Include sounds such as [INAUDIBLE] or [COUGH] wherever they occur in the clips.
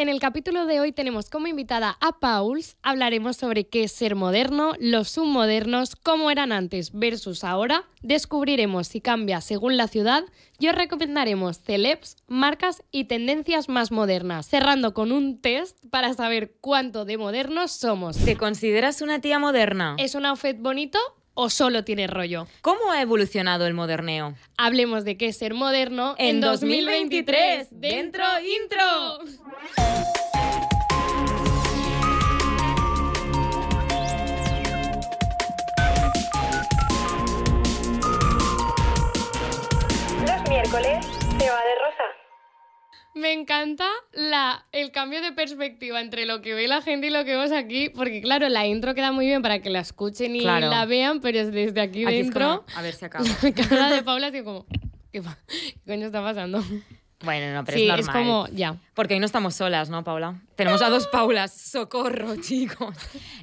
En el capítulo de hoy tenemos como invitada a Pauls. Hablaremos sobre qué es ser moderno, los submodernos, cómo eran antes versus ahora. Descubriremos si cambia según la ciudad y os recomendaremos celebs, marcas y tendencias más modernas. Cerrando con un test para saber cuánto de modernos somos. ¿Te consideras una tía moderna? ¿Es un outfit bonito? o solo tiene rollo. ¿Cómo ha evolucionado el moderneo? Hablemos de qué es ser moderno en, 2023. ¡Dentro intro! Los miércoles se va de me encanta la, el cambio de perspectiva entre lo que ve la gente y lo que vemos aquí, porque claro, la intro queda muy bien para que la escuchen y la vean, pero es desde aquí, dentro. a ver si acaba. [LAUGHS] La cara de Paula así como, ¿qué, coño está pasando? Bueno, no, pero es normal. Es como, ya. Porque hoy no estamos solas, ¿no, Paula? Tenemos a dos Paulas. Socorro, [LAUGHS] chicos.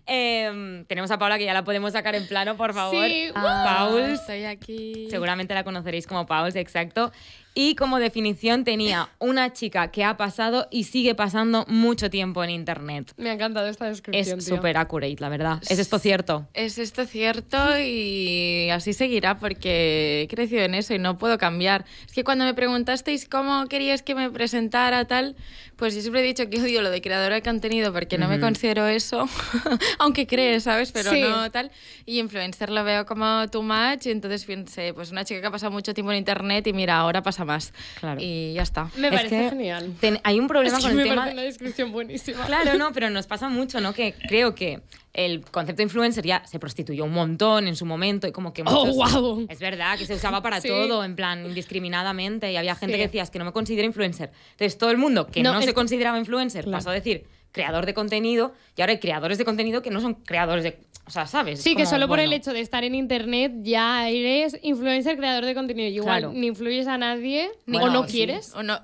Em, tenemos a Paula que ya la podemos sacar en plano, por favor. Uh, sí, Estoy aquí. Seguramente la conoceréis como paul exacto. Y como definición tenía una chica que ha pasado y sigue pasando mucho tiempo en Internet. Me ha encantado esta descripción. Es súper accurate, la verdad. ¿Es esto cierto? Es esto cierto y así seguirá porque he crecido en eso y no puedo cambiar. Es que cuando me preguntasteis cómo querías que me presentara tal, pues yo siempre he dicho que odio lo de creadora de contenido porque no me considero eso, [LAUGHS] aunque cree, ¿sabes? Pero no tal. Y influencer lo veo como too much y entonces pienso, pues una chica que ha pasado mucho tiempo en internet y mira, ahora pasa más. Y ya está. Me parece genial. hay un problema es que con me el tema. una descripción buenísima. Claro, no, [LAUGHS] pero nos pasa mucho, ¿no? Que creo que el concepto de influencer ya se prostituyó un montón en su momento y como que... Oh, muchos, oh, wow. Es verdad que se usaba para todo, en plan, indiscriminadamente. Y había gente que decía, es que no me considero influencer. Entonces todo el mundo que no, se consideraba influencer pasó a decir creador de contenido y ahora hay creadores de contenido que no son creadores de... O sea, ¿sabes? Sí, que solo por el hecho de estar en internet ya eres influencer, creador de contenido. Y igual ni influyes a nadie o no quieres. O no,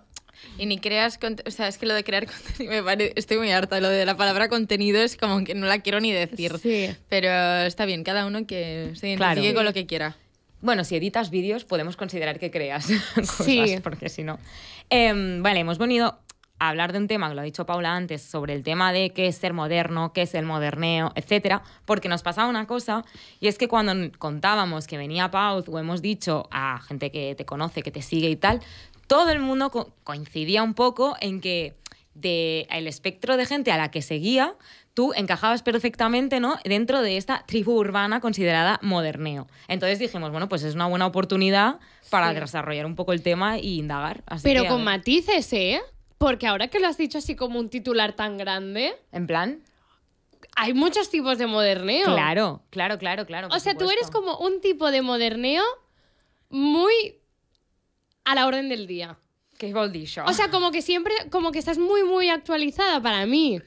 y ni creas, o sea, es que lo de crear contenido me estoy muy harta, lo de la palabra contenido es como que no la quiero ni decir, sí. pero está bien, cada uno que sigue con lo que quiera. Bueno, si editas vídeos podemos considerar que creas [LAUGHS] cosas, porque si no... Em, vale, hemos venido a hablar de un tema, que lo ha dicho Paula antes, sobre el tema de qué es ser moderno, qué es el moderneo, etcétera, porque nos pasaba una cosa, y es que cuando contábamos que venía Pau, o hemos dicho a gente que te conoce, que te sigue y tal, todo el mundo coincidía un poco en que del el espectro de gente a la que seguía, tú encajabas perfectamente ¿no? dentro de esta tribu urbana considerada moderneo. Entonces dijimos, bueno, pues es una buena oportunidad para desarrollar un poco el tema e indagar. Pero con matices, ¿eh? Porque ahora que lo has dicho así como un titular tan grande... En plan... Hay muchos tipos de moderneo. Claro, claro, claro, claro. O sea, tú eres como un tipo de moderneo muy a la orden del día. Que es boldillo. O sea, como que siempre, como que estás muy, muy actualizada para mí,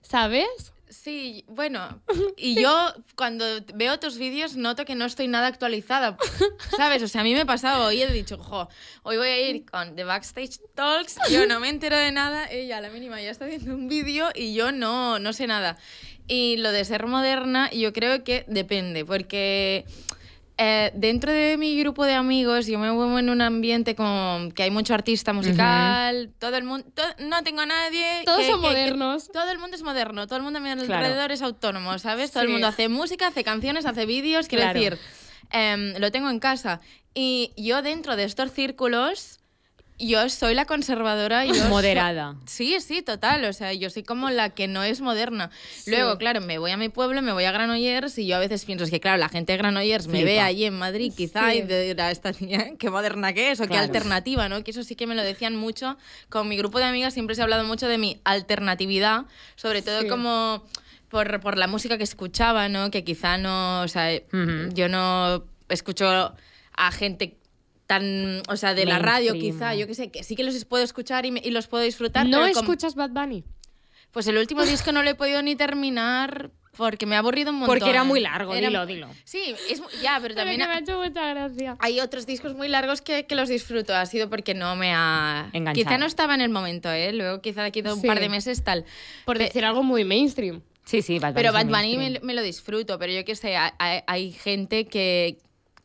¿sabes? Sí, bueno, [LAUGHS] y yo cuando veo tus vídeos noto que no estoy nada actualizada, ¿sabes? O sea, a mí me ha pasado hoy he dicho, jo, hoy voy a ir con The Backstage Talks, yo no me entero de nada, ella a la mínima ya está haciendo un vídeo y yo no, no sé nada. Y lo de ser moderna yo creo que depende, porque... Eh, dentro de mi grupo de amigos, yo me muevo en un ambiente como que hay mucho artista musical, todo el mundo, no tengo a nadie. Todos son modernos. todo el mundo es moderno, todo el mundo a mi alrededor es autónomo, ¿sabes? Todo el mundo hace música, hace canciones, hace vídeos, quiero decir, em, lo tengo en casa. Y yo dentro de estos círculos yo soy la conservadora y [LAUGHS] moderada. Sí, sí, total. O sea, yo soy como la que no es moderna. Luego, claro, me voy a mi pueblo, me voy a Granollers y yo a veces pienso que, claro, la gente de Granollers me ve allí en Madrid, quizá, y dirá, esta tía, [LAUGHS] qué moderna que es o qué alternativa, ¿no? Que eso sí que me lo decían mucho. Con mi grupo de amigas siempre se ha hablado mucho de mi alternatividad, sobre todo como por, la música que escuchaba, ¿no? Que quizá no, o sea, yo no escucho a gente tan, o sea, de la radio quizá, yo qué sé, que sí que los puedo escuchar y, los puedo disfrutar. ¿No escuchas Bad Bunny? Pues el último disco no lo he podido ni terminar porque me ha aburrido un montón. Porque era muy largo, dilo, dilo. Sí, ya, pero [LAUGHS] también... me ha hecho mucha gracia. Hay otros discos muy largos que, que los disfruto, ha sido porque no me ha... Enganchado. Quizá no estaba en el momento, ¿eh? Luego quizá de aquí un par de meses tal. Por decir algo muy mainstream. Sí, sí, Bad Bunny Pero Bad Bunny me, lo disfruto, pero yo qué sé, hay gente que,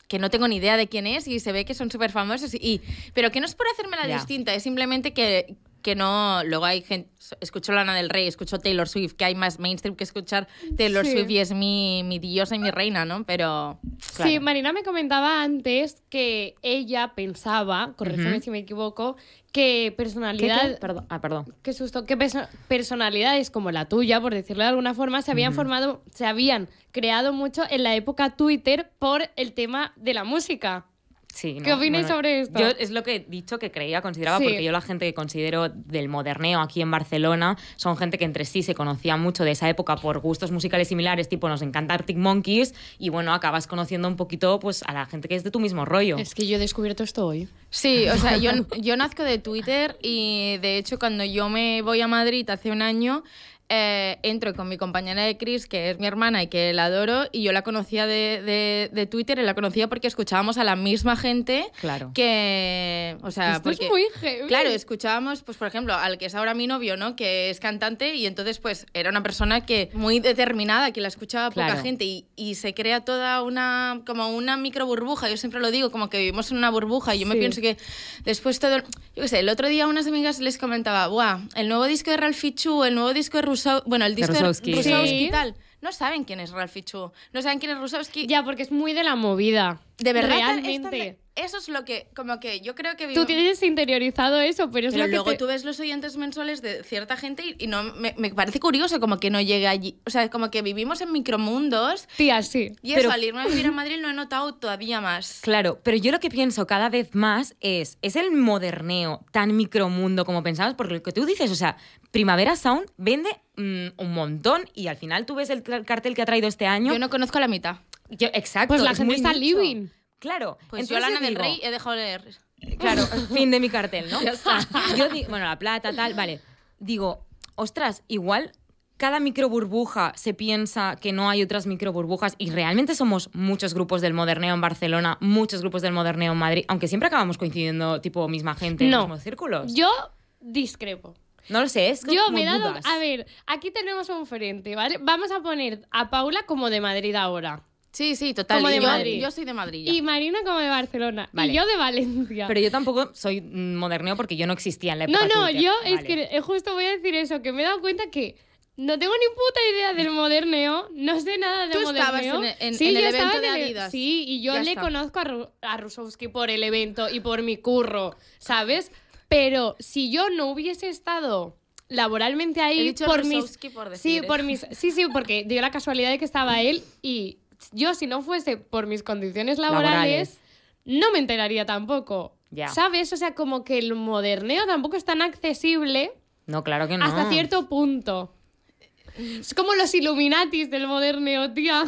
que no tengo ni idea de quién es y se ve que son súper famosos. Y, pero que no es por hacerme la distinta, es simplemente que, que no. Luego hay gente. Escucho Lana del Rey, escucho Taylor Swift, que hay más mainstream que escuchar Taylor Swift y es mi, mi, diosa y mi reina, ¿no? Pero. Sí, Marina me comentaba antes que ella pensaba, corrígeme si me equivoco, que personalidad. Perdón. Ah, perdón. Qué personalidades como la tuya, por decirlo de alguna forma, se habían formado, se habían creado mucho en la época Twitter por el tema de la música. ¿Qué opinas sobre esto? Yo es lo que he dicho que creía, consideraba, porque yo la gente que considero del moderneo aquí en Barcelona son gente que entre sí se conocía mucho de esa época por gustos musicales similares, tipo nos encanta Arctic Monkeys, y bueno, acabas conociendo un poquito pues a la gente que es de tu mismo rollo. Es que yo he descubierto esto hoy. Sí, o sea, yo, [LAUGHS] yo nazco de Twitter y de hecho cuando yo me voy a Madrid hace un año, eh, entro con mi compañera de Chris, que es mi hermana y que la adoro, y yo la conocía de, de, Twitter y la conocía porque escuchábamos a la misma gente claro. que... O sea, Esto es muy Claro, escuchábamos, pues por ejemplo, al que es ahora mi novio, ¿no? Que es cantante y entonces pues era una persona que muy determinada, que la escuchaba poca gente y, y, se crea toda una... como una micro burbuja, yo siempre lo digo, como que vivimos en una burbuja y yo me pienso que después todo... Yo qué sé, el otro día unas amigas les comentaba, ¡guau! El nuevo disco de Ralph Fichu, el nuevo disco de Rus bueno, el disco Rusowski tal. No saben quién es Ralph no saben quién es Rusowski. Ya, porque es muy de la movida. De verdad, Eso es lo que, como que yo creo que... Tú tienes interiorizado eso, pero es lo luego que luego tú ves los oyentes mensuales de cierta gente y, no me, parece curioso como que no llega allí. O sea, como que vivimos en micromundos. Sí, sí. Y pero... eso, al irme a vivir a Madrid no he notado todavía más. Claro, pero yo lo que pienso cada vez más es, es el moderneo tan micromundo como pensabas porque lo que tú dices, o sea, Primavera Sound vende Mm, un montón y al final tú ves el cartel que ha traído este año. Yo no conozco la mitad. exacto. Pues la gente living. Claro. Pues yo del Rey he dejado de leer. Eh, claro, [LAUGHS] fin de mi cartel, ¿no? [LAUGHS] [LAUGHS] Yo bueno, la plata, tal, vale. Digo, ostras, igual cada microburbuja se piensa que no hay otras microburbujas y realmente somos muchos grupos del moderneo en Barcelona, muchos grupos del moderneo en Madrid, aunque siempre acabamos coincidiendo tipo misma gente no. mismos círculos. Yo discrepo. No lo sé, es como Yo me A ver, aquí tenemos un frente, ¿vale? Vamos a poner a Paula como de Madrid ahora. Sí, sí, total. Como de yo, Madrid. yo soy de Madrid. Y Marina como de Barcelona. Vale. Y yo de Valencia. Pero yo tampoco soy mm, moderneo porque yo no existía en la época. No, no, yo es que eh, justo voy a decir eso, que me he dado cuenta que no tengo ni puta idea del moderneo, no sé nada de ¿Tú Estabas en, e- sí, evento de e- sí, y yo le conozco a, a Rusowski por el evento y por mi curro, ¿sabes? Pero si yo no hubiese estado laboralmente ahí por mis por sí, ¿eh? sí, sí, porque dio la casualidad de que estaba él y yo si no fuese por mis condiciones laborales, no me enteraría tampoco. ¿Sabes? O sea, como que el moderneo tampoco es tan accesible. No, claro que no. Hasta cierto punto. Es como los Illuminatis del moderneo, tía.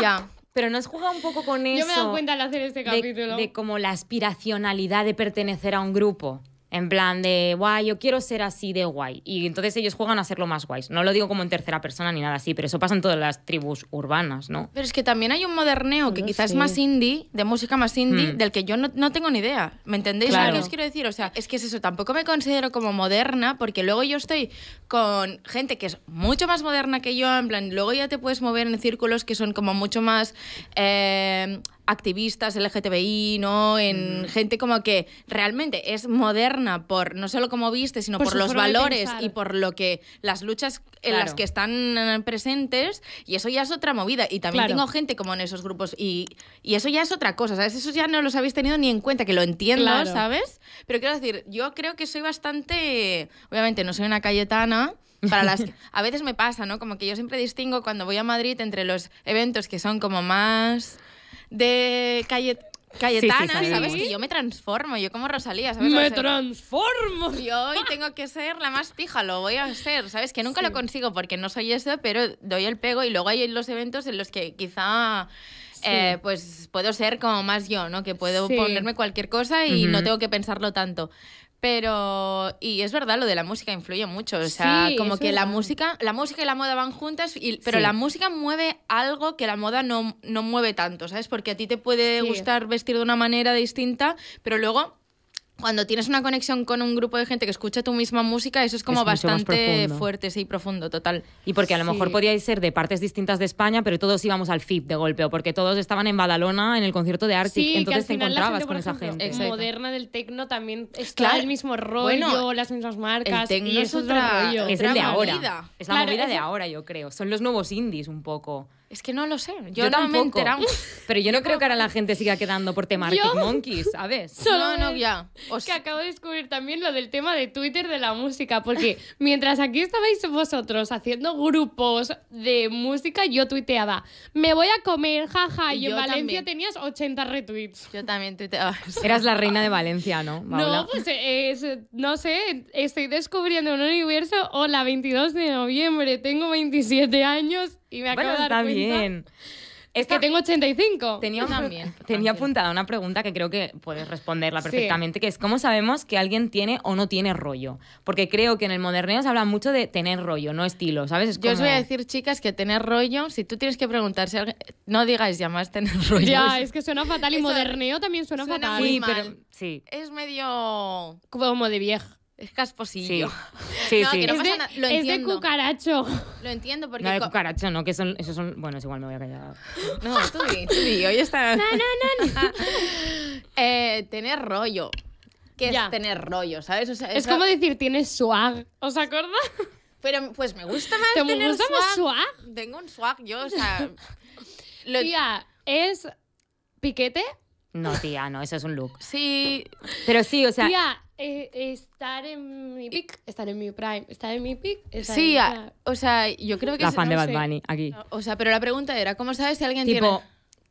Ya. Pero no has jugado un poco con eso. Yo me he dado cuenta al hacer este capítulo. de como la aspiracionalidad de pertenecer a un grupo. En plan de, guay, yo quiero ser así de guay. Y entonces ellos juegan a hacerlo más guays. No lo digo como en tercera persona ni nada así, pero eso pasa en todas las tribus urbanas, ¿no? Pero es que también hay un moderneo que quizás es más indie, de música más indie, hmm. del que yo no, tengo ni idea. ¿Me entendéis lo que os quiero decir? O sea, es que es eso, tampoco me considero como moderna, porque luego yo estoy con gente que es mucho más moderna que yo, en plan, luego ya te puedes mover en círculos que son como mucho más... Eh, activistas LGTBI, ¿no? En gente como que realmente es moderna por no solo como viste, sino por, los valores y por lo que las luchas en las que están eh, presentes y eso ya es otra movida y también tengo gente como en esos grupos y, eso ya es otra cosa, ¿sabes? Eso ya no los habéis tenido ni en cuenta, que lo entiendo, ¿sabes? Pero quiero decir, yo creo que soy bastante, obviamente no soy una Cayetana, para las a veces me pasa, ¿no? Como que yo siempre distingo cuando voy a Madrid entre los eventos que son como más de calle, Cayetana, ¿sabes? Que yo me transformo, yo como Rosalía, ¿sabes? ¡Me transformo! Yo hoy tengo que ser la más pija, lo voy a hacer, ¿sabes? Que nunca lo consigo porque no soy eso, pero doy el pego y luego hay los eventos en los que quizá... Eh, pues puedo ser como más yo, ¿no? Que puedo ponerme cualquier cosa y no tengo que pensarlo tanto. Pero, y es verdad, lo de la música influye mucho. O sea, como que la música, la música y la moda van juntas, y, pero la música mueve algo que la moda no, no mueve tanto, ¿sabes? Porque a ti te puede gustar vestir de una manera distinta, pero luego cuando tienes una conexión con un grupo de gente que escucha tu misma música, eso es como bastante fuerte, sí, profundo, total. Y porque a lo mejor podíais ser de partes distintas de España, pero todos íbamos al FIP de golpe, o porque todos estaban en Badalona en el concierto de Arctic, entonces te encontrabas con esa gente. Exacto. Moderna del tecno también es claro. el mismo rollo, las mismas marcas. El y es, otra, es, de ahora. Es la movida de ahora, yo creo. Son los nuevos indies un poco. Es que no lo sé. Yo, también no [LAUGHS] Pero yo no creo que ahora la gente siga quedando por tema Arctic Monkeys, ¿sabes? [LAUGHS] Solo no, no, ya. Es Que acabo de descubrir también lo del tema de Twitter de la música, porque [LAUGHS] mientras aquí estabais vosotros haciendo grupos de música, yo tuiteaba, me voy a comer, jaja, y, en Valencia tenías 80 retweets. Yo también tuiteaba. Eras la reina de Valencia, ¿no? No, pues no sé, estoy descubriendo un universo. Hola, 22 de noviembre, tengo 27 años y me acabo bien. Es que tengo 85. Tenía, [LAUGHS] tenía apuntada una pregunta que creo que puedes responderla perfectamente, que es ¿cómo sabemos que alguien tiene o no tiene rollo? Porque creo que en el moderneo se habla mucho de tener rollo, no estilo, ¿sabes? Yo os voy a decir, chicas, que tener rollo, si tú tienes que preguntarse, si no digáis ya más tener [LAUGHS] rollo. Ya, es que suena fatal y moderneo también suena, fatal. pero Es medio... Como de vieja. Es casposillo. Sí, sí. [LAUGHS] es, de, lo es de cucaracho. Lo entiendo porque. No, de cucaracho, no, que son, esos son. Bueno, es igual, me voy a callar. No, tú di, tú di, hoy está. No, no, no. no. [LAUGHS] Ah. Eh, tener rollo. ¿Qué es tener rollo, sabes? es como decir, tienes swag. ¿Os acordáis? Pero pues me gusta más ¿Te tener gusta Más swag. Tengo un swag yo, o sea. Tía, ¿es piquete? No, tía, no, eso es un look. Sí. Pero sí, o sea. Tía, eh, estar en mi pick, estar en mi prime, estar en mi pick. sí, o sea, yo creo que... La fan de Bad Bunny, aquí. O sea, pero la pregunta era, ¿cómo sabes si alguien tipo, tiene...?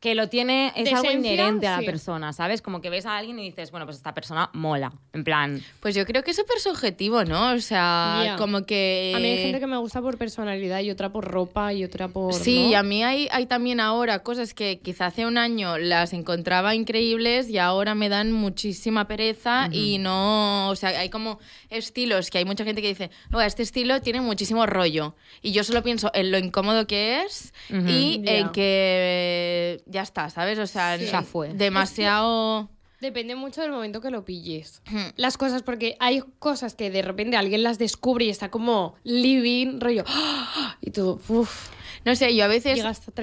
que lo tiene, es algo inherente a la persona, ¿sabes? Como que ves a alguien y dices, bueno, pues esta persona mola, en plan. Pues yo creo que es súper subjetivo, ¿no? O sea, como que... A mí hay gente que me gusta por personalidad y otra por ropa y otra por... Sí, y a mí hay, hay también ahora cosas que quizá hace un año las encontraba increíbles y ahora me dan muchísima pereza y no... O sea, hay como estilos que hay mucha gente que dice, no, este estilo tiene muchísimo rollo. Y yo solo pienso en lo incómodo que es y en que ya está, ¿sabes? O sea, ya fue. demasiado... [LAUGHS] Depende mucho del momento que lo pilles. Las cosas, porque hay cosas que de repente alguien las descubre y está como living, rollo. [GASPS] Y tú, uff. No sé, yo a veces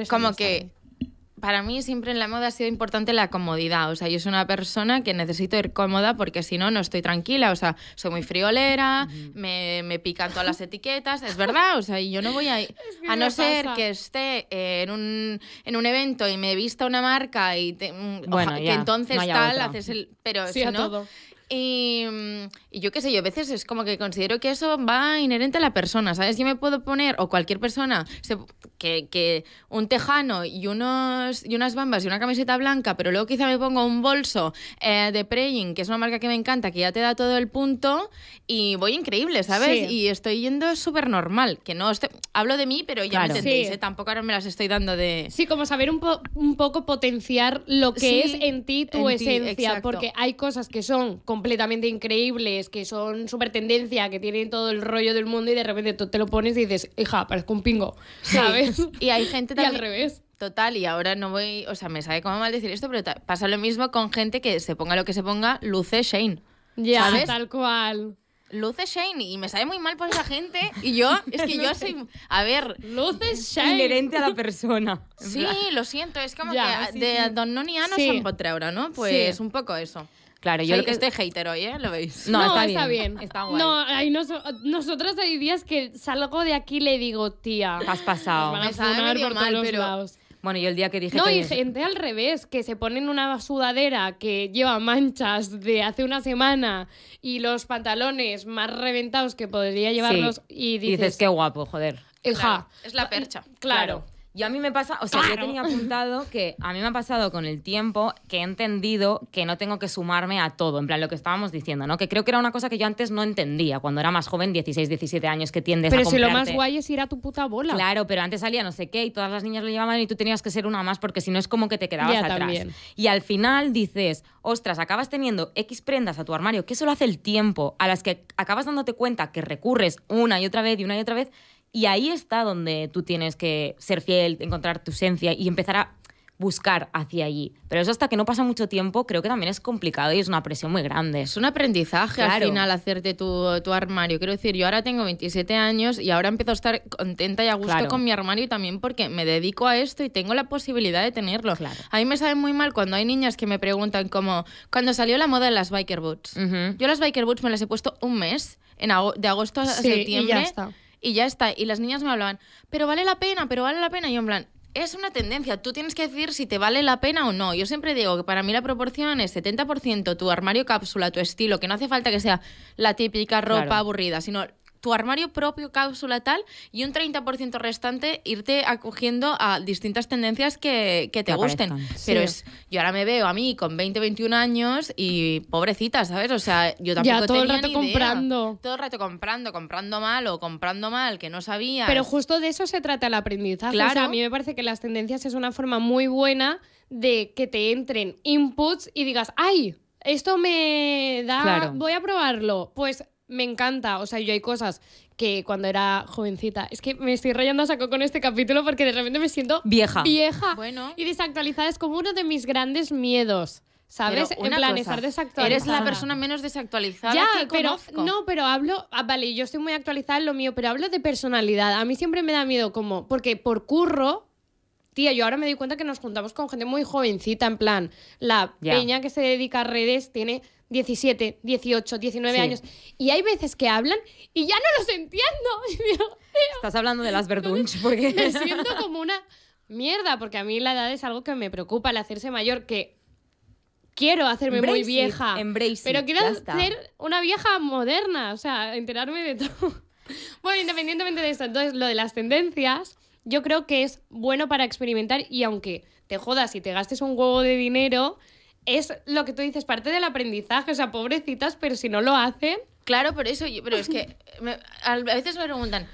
como que para mí siempre en la moda ha sido importante la comodidad. O sea, yo soy una persona que necesito ir cómoda porque si no, no estoy tranquila. O sea, soy muy friolera, me, me pican todas las etiquetas. Es verdad, o sea, y yo no voy a... [LAUGHS] ir, a no ser que esté eh, en un, en un evento y me vista una marca y... Mm, que entonces tal, haces el... Pero sí, no... Mm, y, yo qué sé, yo a veces es como que considero que eso va inherente a la persona, ¿sabes? Yo me puedo poner, o cualquier persona, que, un tejano y, unos, y unas bambas y una camiseta blanca, pero luego quizá me pongo un bolso eh, de Praying que es una marca que me encanta, que ya te da todo el punto, y voy increíble, ¿sabes? Y estoy yendo súper normal, que no hablo de mí, pero ya me entendéis, ¿eh? tampoco ahora me las estoy dando de... Sí, como saber un, poco potenciar lo que es en ti tu esencia, porque hay cosas que son completamente increíbles, que son súper tendencia, que tienen todo el rollo del mundo y de repente tú te lo pones y dices, hija, parezco un pingo, ¿sabes? Y hay gente también... [LAUGHS] Y al revés. Total, y ahora no voy, o sea, me sabe como mal decir esto, pero pasa lo mismo con gente que se ponga lo que se ponga, luce Shane. Ya, ¿sabes? tal cual. Luce Shane y me sabe muy mal por esa gente y yo, es que [LAUGHS] yo soy, a ver, Luce eh, Shane. Inherente a la persona. Sí, lo siento, es como que de Don Noniano sí. se ahora, ¿no? Pues un poco eso. Claro, yo lo que estoy hater hoy, ¿eh? Lo veis. No, está, bien. Está guay. No, nosotros hay días que salgo de aquí y le digo, tía. has pasado. Van a Me por todos lados. Bueno, y el día que dije. No, y gente al revés, que se ponen una sudadera que lleva manchas de hace una semana y los pantalones más reventados que podría llevarlos y dices. dices, qué guapo, joder. es la percha. claro. claro a mí me pasa, o sea, yo tenía apuntado que a mí me ha pasado con el tiempo que he entendido que no tengo que sumarme a todo, en plan lo que estábamos diciendo, ¿no? Que creo que era una cosa que yo antes no entendía cuando era más joven, 16, 17 años, que tiendes pero a Pero si lo más guay es ir a tu puta bola. Claro, pero antes salía no sé qué y todas las niñas lo llevaban y tú tenías que ser una más porque si no es como que te quedabas atrás. Y al final dices, ostras, acabas teniendo X prendas a tu armario, que solo hace el tiempo, a las que acabas dándote cuenta que recurres una y otra vez y una y otra vez y ahí está donde tú tienes que ser fiel, encontrar tu esencia y empezar a buscar hacia allí. Pero eso hasta que no pasa mucho tiempo creo que también es complicado y es una presión muy grande. Es un aprendizaje al final hacerte tu, tu, armario. Quiero decir, yo ahora tengo 27 años y ahora empiezo a estar contenta y a gusto con mi armario también porque me dedico a esto y tengo la posibilidad de tenerlo. Claro. A mí me sabe muy mal cuando hay niñas que me preguntan como, cuando salió la moda de las biker boots, yo las biker boots me las he puesto un mes, en de agosto a septiembre. Y ya está y ya está. Y las niñas me hablaban, pero vale la pena, pero vale la pena. Y yo en plan, es una tendencia, tú tienes que decir si te vale la pena o no. Yo siempre digo que para mí la proporción es 70% tu armario cápsula, tu estilo, que no hace falta que sea la típica ropa aburrida, sino tu armario propio, cápsula tal, y un 30% restante irte acogiendo a distintas tendencias que, te gusten. Pero es, yo ahora me veo a mí con 20, 21 años y pobrecita, ¿sabes? O sea, yo tampoco ya, todo el rato comprando. Todo el rato comprando, comprando mal o comprando mal, que no sabía. Pero justo de eso se trata el aprendizaje. Claro. a mí me parece que las tendencias es una forma muy buena de que te entren inputs y digas, ¡ay! Esto me da. Voy a probarlo. Pues me encanta. O sea, yo hay cosas que cuando era jovencita. Es que me estoy rayando a saco con este capítulo porque de repente me siento vieja. Vieja. Bueno. Y desactualizada es como uno de mis grandes miedos. ¿Sabes? en desactualizada. Eres la persona menos desactualizada ya, que pero, conozco. No, pero hablo. Ah, vale, yo estoy muy actualizada en lo mío, pero hablo de personalidad. A mí siempre me da miedo, como. Porque por curro, tía, yo ahora me doy cuenta que nos juntamos con gente muy jovencita, en plan, la peña que se dedica a redes tiene 17, 18, 19 años. Y hay veces que hablan y ya no los entiendo. [LAUGHS] Estás hablando de las verdunch, [LAUGHS] porque... Me [LAUGHS] siento como una mierda, porque a mí la edad es algo que me preocupa, el hacerse mayor, que quiero hacerme muy vieja. pero quiero ser una vieja moderna, o sea, enterarme de todo. Bueno, independientemente de eso, entonces lo de las tendencias, yo creo que es bueno para experimentar y aunque te jodas y te gastes un huevo de dinero, es lo que tú dices, parte del aprendizaje, o sea, pobrecitas, pero si no lo hacen... Claro, por eso, pero es que a veces me preguntan,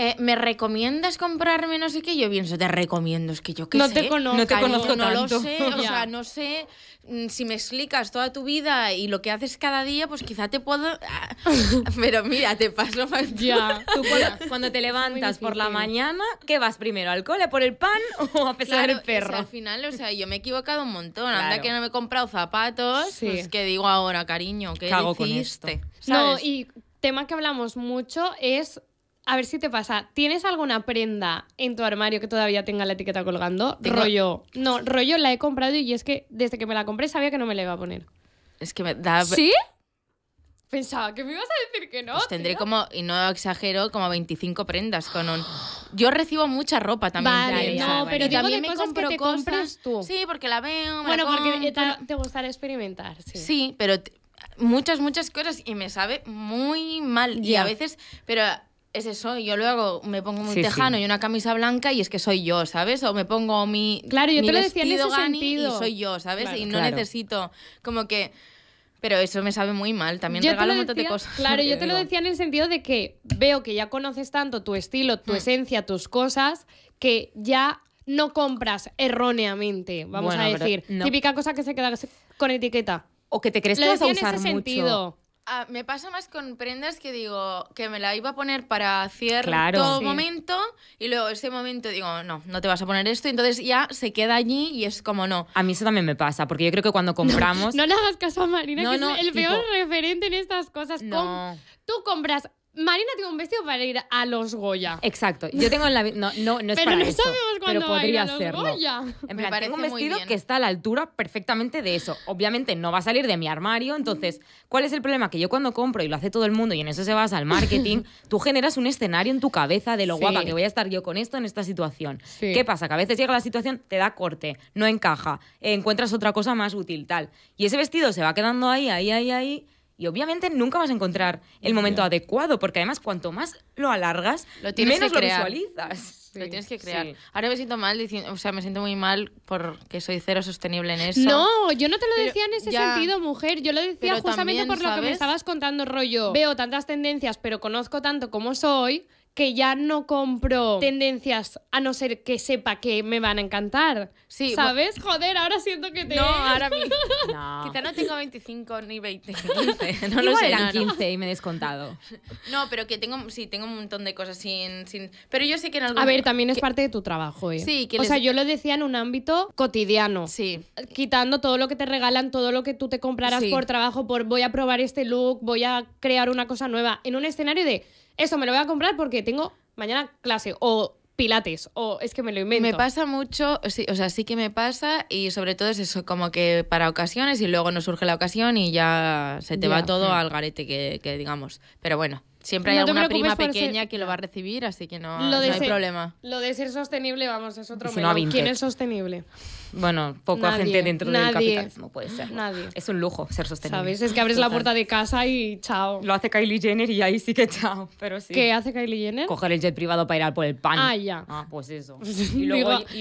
eh, ¿me recomiendas comprarme no sé qué? Yo pienso, te recomiendo, es que yo qué no Te conozco, no te conozco tanto. No lo sé, o sea, no sé mm, si me explicas toda tu vida y lo que haces cada día, pues quizá te puedo... Ah, [LAUGHS] pero mira, te paso [LAUGHS] cuando, te levantas por la mañana, ¿qué vas primero, al cole por el pan [LAUGHS] o a pesar del perro? al final, o sea, yo me he equivocado un montón. Anda que no me he comprado zapatos, pues que digo ahora, cariño, ¿qué, hago hiciste? Con No, y tema que hablamos mucho es a ver si te pasa. ¿Tienes alguna prenda en tu armario que todavía tenga la etiqueta colgando? Rollo. No, rollo la he comprado y es que desde que me la compré sabía que no me la iba a poner. Es que me da. ¿Sí? Pensaba que me ibas a decir que no. Pues tendré como, y no exagero, como 25 prendas con un. Yo recibo mucha ropa también. Vale, no, pero también me te compras tú. Sí, porque la veo. Me bueno, porque te, gusta experimentar. Sí, pero muchas, muchas cosas y me sabe muy mal. Y a veces, pero es eso, yo luego me pongo muy tejano y una camisa blanca y es que soy yo, ¿sabes? O me pongo mi Claro, yo te lo decía en ese sentido. y soy yo, ¿sabes? y no necesito como que pero eso me sabe muy mal, también regalo un montón de cosas. Claro, [LAUGHS] yo te lo decía en el sentido de que veo que ya conoces tanto tu estilo, tu mm. esencia, tus cosas, que ya no compras erróneamente, vamos a decir. Típica cosa que se queda con etiqueta. O que te crees que vas a usar mucho. Sentido. Ah, me pasa más con prendas que digo que me la iba a poner para cierto momento y luego ese momento digo, no, no te vas a poner esto, y entonces ya se queda allí y es como no. A mí eso también me pasa, porque yo creo que cuando compramos. [LAUGHS] No, le hagas caso a Marina, que es el peor referente en estas cosas. tú compras Marina tiene un vestido para ir a los Goya. Exacto. Yo tengo en la. No, no, no es para no eso, sabemos pero podría va a ir a los tengo un vestido que está a la altura perfectamente de eso. Obviamente no va a salir de mi armario. Entonces, ¿cuál es el problema? Que yo cuando compro y lo hace todo el mundo y en eso se basa el marketing, [LAUGHS] tú generas un escenario en tu cabeza de lo guapa que voy a estar yo con esto en esta situación. ¿Qué pasa? Que a veces llega la situación, te da corte, no encaja, eh, encuentras otra cosa más útil, tal. Y ese vestido se va quedando ahí, ahí, ahí, ahí y obviamente nunca vas a encontrar el momento adecuado, porque además cuanto más lo alargas, lo menos lo visualizas. lo tienes que crear. Ahora me siento mal, o sea, me siento muy mal porque soy cero sostenible en eso. No, yo no te lo decía en ese sentido, mujer. Yo lo decía justamente por lo que me estabas contando, rollo. Veo tantas tendencias, pero conozco tanto como soy que ya no compro tendencias a no ser que sepa que me van a encantar. Sí, ¿Sabes? Joder, ahora siento que te. No, ahora [LAUGHS] mismo. Quizá no tengo 25 ni 20, [LAUGHS] no No 15 y me he descontado. No, pero que tengo. Sí, tengo un montón de cosas sin. Pero yo sé que en algún A ver, también es parte de tu trabajo, ¿eh? Sí, que O sea, yo lo decía en un ámbito cotidiano. Sí. Quitando todo lo que te regalan, todo lo que tú te comprarás por trabajo, por voy a probar este look, voy a crear una cosa nueva. En un escenario de eso me lo voy a comprar porque tengo mañana clase o pilates o es que me lo invento. Me pasa mucho, o sea, sí que me pasa y sobre todo es eso como que para ocasiones y luego no surge la ocasión y ya se te va todo mm. al garete que digamos. Pero bueno. Siempre hay alguna prima pequeña que lo va a recibir, así que no, hay problema. Lo de ser sostenible, vamos, es otro momento. ¿Quién es sostenible? Bueno, poca gente dentro del capitalismo puede ser. Nadie. Es un lujo ser sostenible. ¿Sabes? Es que abres la puerta de casa y chao. Lo hace Kylie Jenner y ahí sí que chao, pero sí. ¿Qué hace Kylie Jenner? Coger el jet privado para ir al por el pan. Ah, ya. Ah, pues eso. [LAUGHS] Y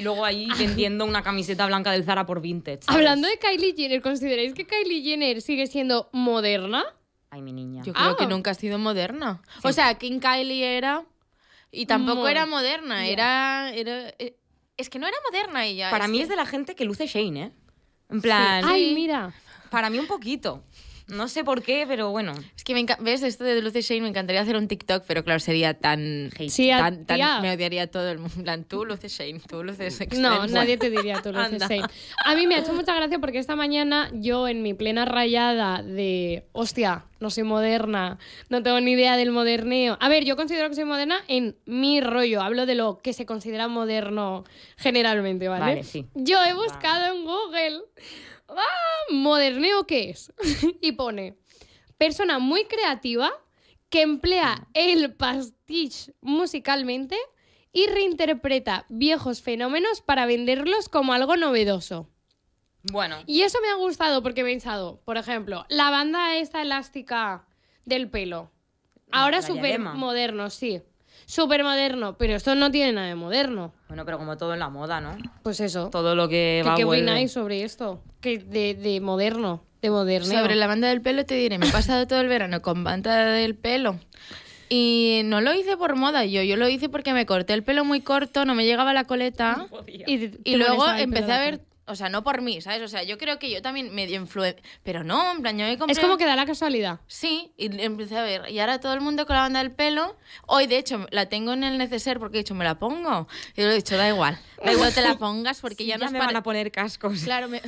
luego, ahí [LAUGHS] vendiendo una camiseta blanca del Zara por vintage. Hablando de Kylie Jenner, ¿consideráis que Kylie Jenner sigue siendo moderna? Ay, mi niña. Yo creo que ah. nunca ha sido moderna. O sea, King Kylie era. Y tampoco era moderna, era, eh, Es que no era moderna ella. Para mí es de la gente que luce Shane, ¿eh? En plan. Ay, mira. Para mí un poquito. No sé por qué, pero bueno. Es que me ves esto de Luce Shane, me encantaría hacer un TikTok, pero claro, sería tan hate, sí, me odiaría todo el mundo. tú Lucy Shane, tú Lucy Shane. No, nadie te diría tú Lucy Shane. A mí me ha hecho mucha gracia porque esta mañana yo en mi plena rayada de, hostia, no soy moderna, no tengo ni idea del moderneo. A ver, yo considero que soy moderna en mi rollo, hablo de lo que se considera moderno generalmente, ¿vale? sí. Yo he buscado en Google ¡Ah! ¿Moderneo qué es? [LAUGHS] y pone, persona muy creativa que emplea el pastiche musicalmente y reinterpreta viejos fenómenos para venderlos como algo novedoso. Bueno. Y eso me ha gustado porque he pensado, por ejemplo, la banda esta elástica del pelo. Ahora súper moderno, sí. Súper moderno, pero esto no tiene nada de moderno. Bueno, pero como todo en la moda, ¿no? Pues eso. Todo lo que va ¿Qué, qué opináis sobre esto? Que de, de moderno, de moderno. Sobre la banda del pelo te diré, me he pasado todo el verano con banda del pelo. Y no lo hice por moda yo, yo lo hice porque me corté el pelo muy corto, no me llegaba la coleta. [LAUGHS] y, y luego empecé a ver o sea, no por mí, ¿sabes? O sea, yo creo que yo también medio influé. Pero no, en plan, yo me compré... Es como que da la casualidad. Sí, y empecé a ver. Y ahora todo el mundo con la banda del pelo. Hoy, de hecho, la tengo en el neceser porque he dicho, me la pongo. Y yo le he dicho, da igual. Da [LAUGHS] igual te la pongas porque ya, ya me van a poner cascos. Claro, me...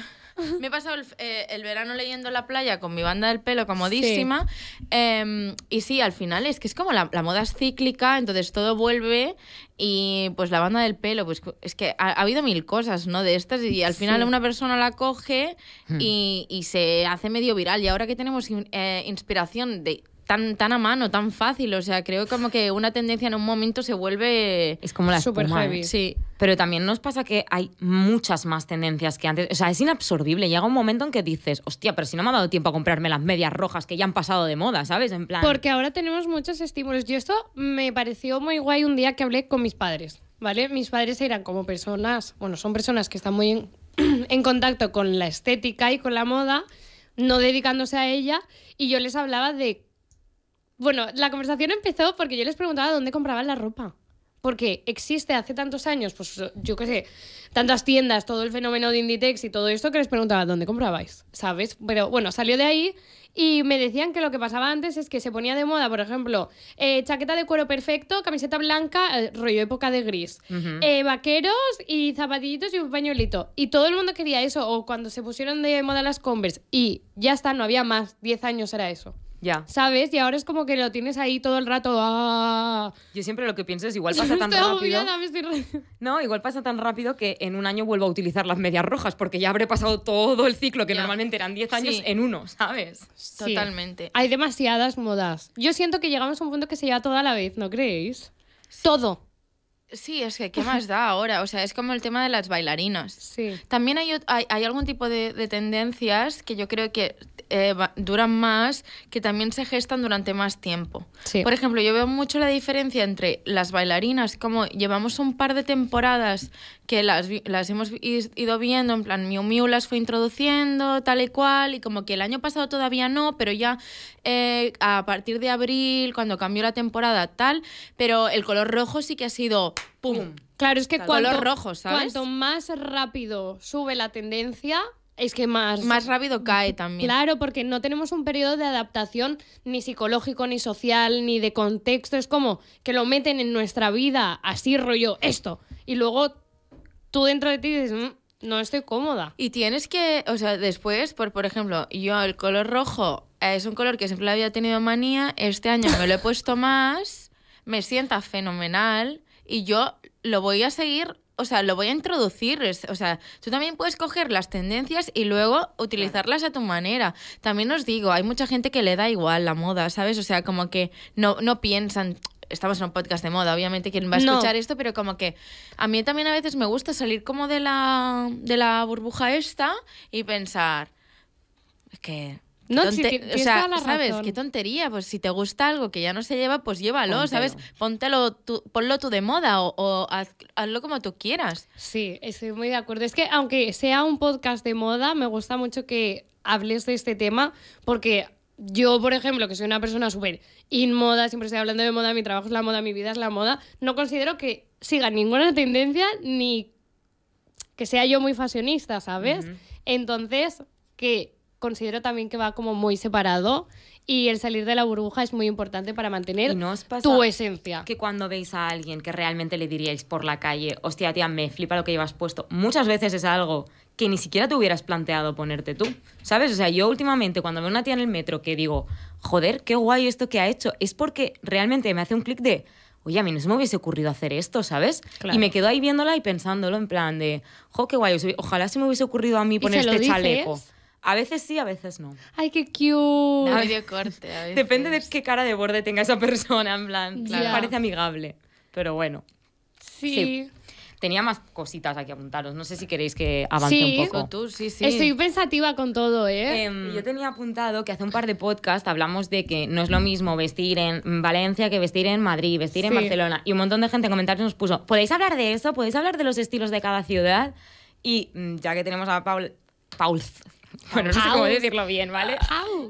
Me he pasado eh, el, verano leyendo la playa con mi banda del pelo comodísima. Em, y sí, al final es que es como la, moda es cíclica, entonces todo vuelve y pues la banda del pelo, pues es que ha, habido mil cosas, ¿no? De estas y al final una persona la coge hmm. y, se hace medio viral. Y ahora que tenemos eh, inspiración de tan, a mano, tan fácil. O sea, creo como que una tendencia en un momento se vuelve. Es como la Super heavy. ¿eh? Sí. Pero también nos pasa que hay muchas más tendencias que antes. O sea, es inabsorbible. Llega un momento en que dices, hostia, pero si no me ha dado tiempo a comprarme las medias rojas que ya han pasado de moda, ¿sabes? En plan. Porque ahora tenemos muchos estímulos. Yo esto me pareció muy guay un día que hablé con mis padres. ¿Vale? Mis padres eran como personas, bueno, son personas que están muy en [CLEARS THROAT] contacto con la estética y con la moda, no dedicándose a ella, y yo les hablaba de bueno, la conversación empezó porque yo les preguntaba dónde compraban la ropa. Porque existe hace tantos años, pues yo qué sé, tantas tiendas, todo el fenómeno de Inditex y todo esto que les preguntaba dónde comprabais, ¿sabes? Pero bueno, salió de ahí y me decían que lo que pasaba antes es que se ponía de moda, por ejemplo, eh, chaqueta de cuero perfecto, camiseta blanca, eh, rollo época de gris, eh, vaqueros y zapatillitos y un pañuelito. Y todo el mundo quería eso, o cuando se pusieron de moda las Converse y ya está, no había más, 10 años era eso. Ya. ¿Sabes? Y ahora es como que lo tienes ahí todo el rato. Ah. Yo siempre lo que pienso es igual pasa [LAUGHS] tan rápido. No, igual pasa tan rápido que en un año vuelvo a utilizar las medias rojas porque ya habré pasado todo el ciclo que normalmente eran 10 años en uno, ¿sabes? Totalmente. Hay demasiadas modas. Yo siento que llegamos a un punto que se lleva toda la vez, ¿no creéis? Todo. Sí, es que ¿qué más da ahora? O sea, es como el tema de las bailarinas. Sí. También hay, hay, algún tipo de, tendencias que yo creo que eh, duran más, que también se gestan durante más tiempo. Por ejemplo, yo veo mucho la diferencia entre las bailarinas, como llevamos un par de temporadas que las, hemos ido viendo, en plan Miu Miu las fue introduciendo, tal y cual, y como que el año pasado todavía no, pero ya eh, a partir de abril, cuando cambió la temporada, tal, pero el color rojo sí que ha sido ¡pum! Claro, es que cuanto más rápido sube la tendencia, es que más... Más rápido cae también. Claro, porque no tenemos un periodo de adaptación ni psicológico, ni social, ni de contexto. Es como que lo meten en nuestra vida así rollo esto. Y luego tú dentro de ti dices, mm, no estoy cómoda. Y tienes que, o sea, después, por, por ejemplo, yo el color rojo eh, es un color que siempre había tenido manía. Este año me lo he puesto [LAUGHS] más, me sienta fenomenal y yo lo voy a seguir o sea, lo voy a introducir. O sea, tú también puedes coger las tendencias y luego utilizarlas a tu manera. También os digo, hay mucha gente que le da igual la moda, ¿sabes? O sea, como que no, no piensan, estamos en un podcast de moda, obviamente quien va a escuchar esto, pero como que a mí también a veces me gusta salir como de la, de la burbuja esta y pensar, es que no, si o sea, ¿sabes? Qué tontería. Pues si te gusta algo que ya no se lleva, pues llévalo, ¿sabes? Póntelo tú, ponlo tú de moda o, hazlo como tú quieras. Sí, estoy muy de acuerdo. Es que aunque sea un podcast de moda, me gusta mucho que hables de este tema porque yo, por ejemplo, que soy una persona súper inmoda, siempre estoy hablando de moda, mi trabajo es la moda, mi vida es la moda, no considero que siga ninguna tendencia ni que sea yo muy fashionista, ¿sabes? Entonces, que considero también que va como muy separado y el salir de la burbuja es muy importante para mantener tu esencia. Que cuando veis a alguien que realmente le diríais por la calle, hostia tía, me flipa lo que llevas puesto, muchas veces es algo que ni siquiera te hubieras planteado ponerte tú, ¿sabes? O sea, yo últimamente cuando veo una tía en el metro que digo, joder, qué guay esto que ha hecho, es porque realmente me hace un clic de, oye, a mí no se me hubiese ocurrido hacer esto, ¿sabes? Y me quedo ahí viéndola y pensándolo en plan de, jo, qué guay, ojalá se me hubiese ocurrido a mí poner este chaleco. A veces sí, a veces no. ¡Ay, qué cute! A medio corte, a Depende de qué cara de borde tenga esa persona, en plan, claro. parece amigable, pero bueno. sí. Tenía más cositas aquí apuntaros. No sé si queréis que avance un poco. Tú, sí, sí. Estoy pensativa con todo, ¿eh? ¿eh? Yo tenía apuntado que hace un par de podcasts hablamos de que no es lo mismo vestir en Valencia que vestir en Madrid, vestir en Barcelona. Y un montón de gente en comentarios nos puso, ¿podéis hablar de eso? ¿Podéis hablar de los estilos de cada ciudad? Y mm, ya que tenemos a Paul... Paul [LAUGHS] Bueno, no sé cómo decirlo bien, ¿vale?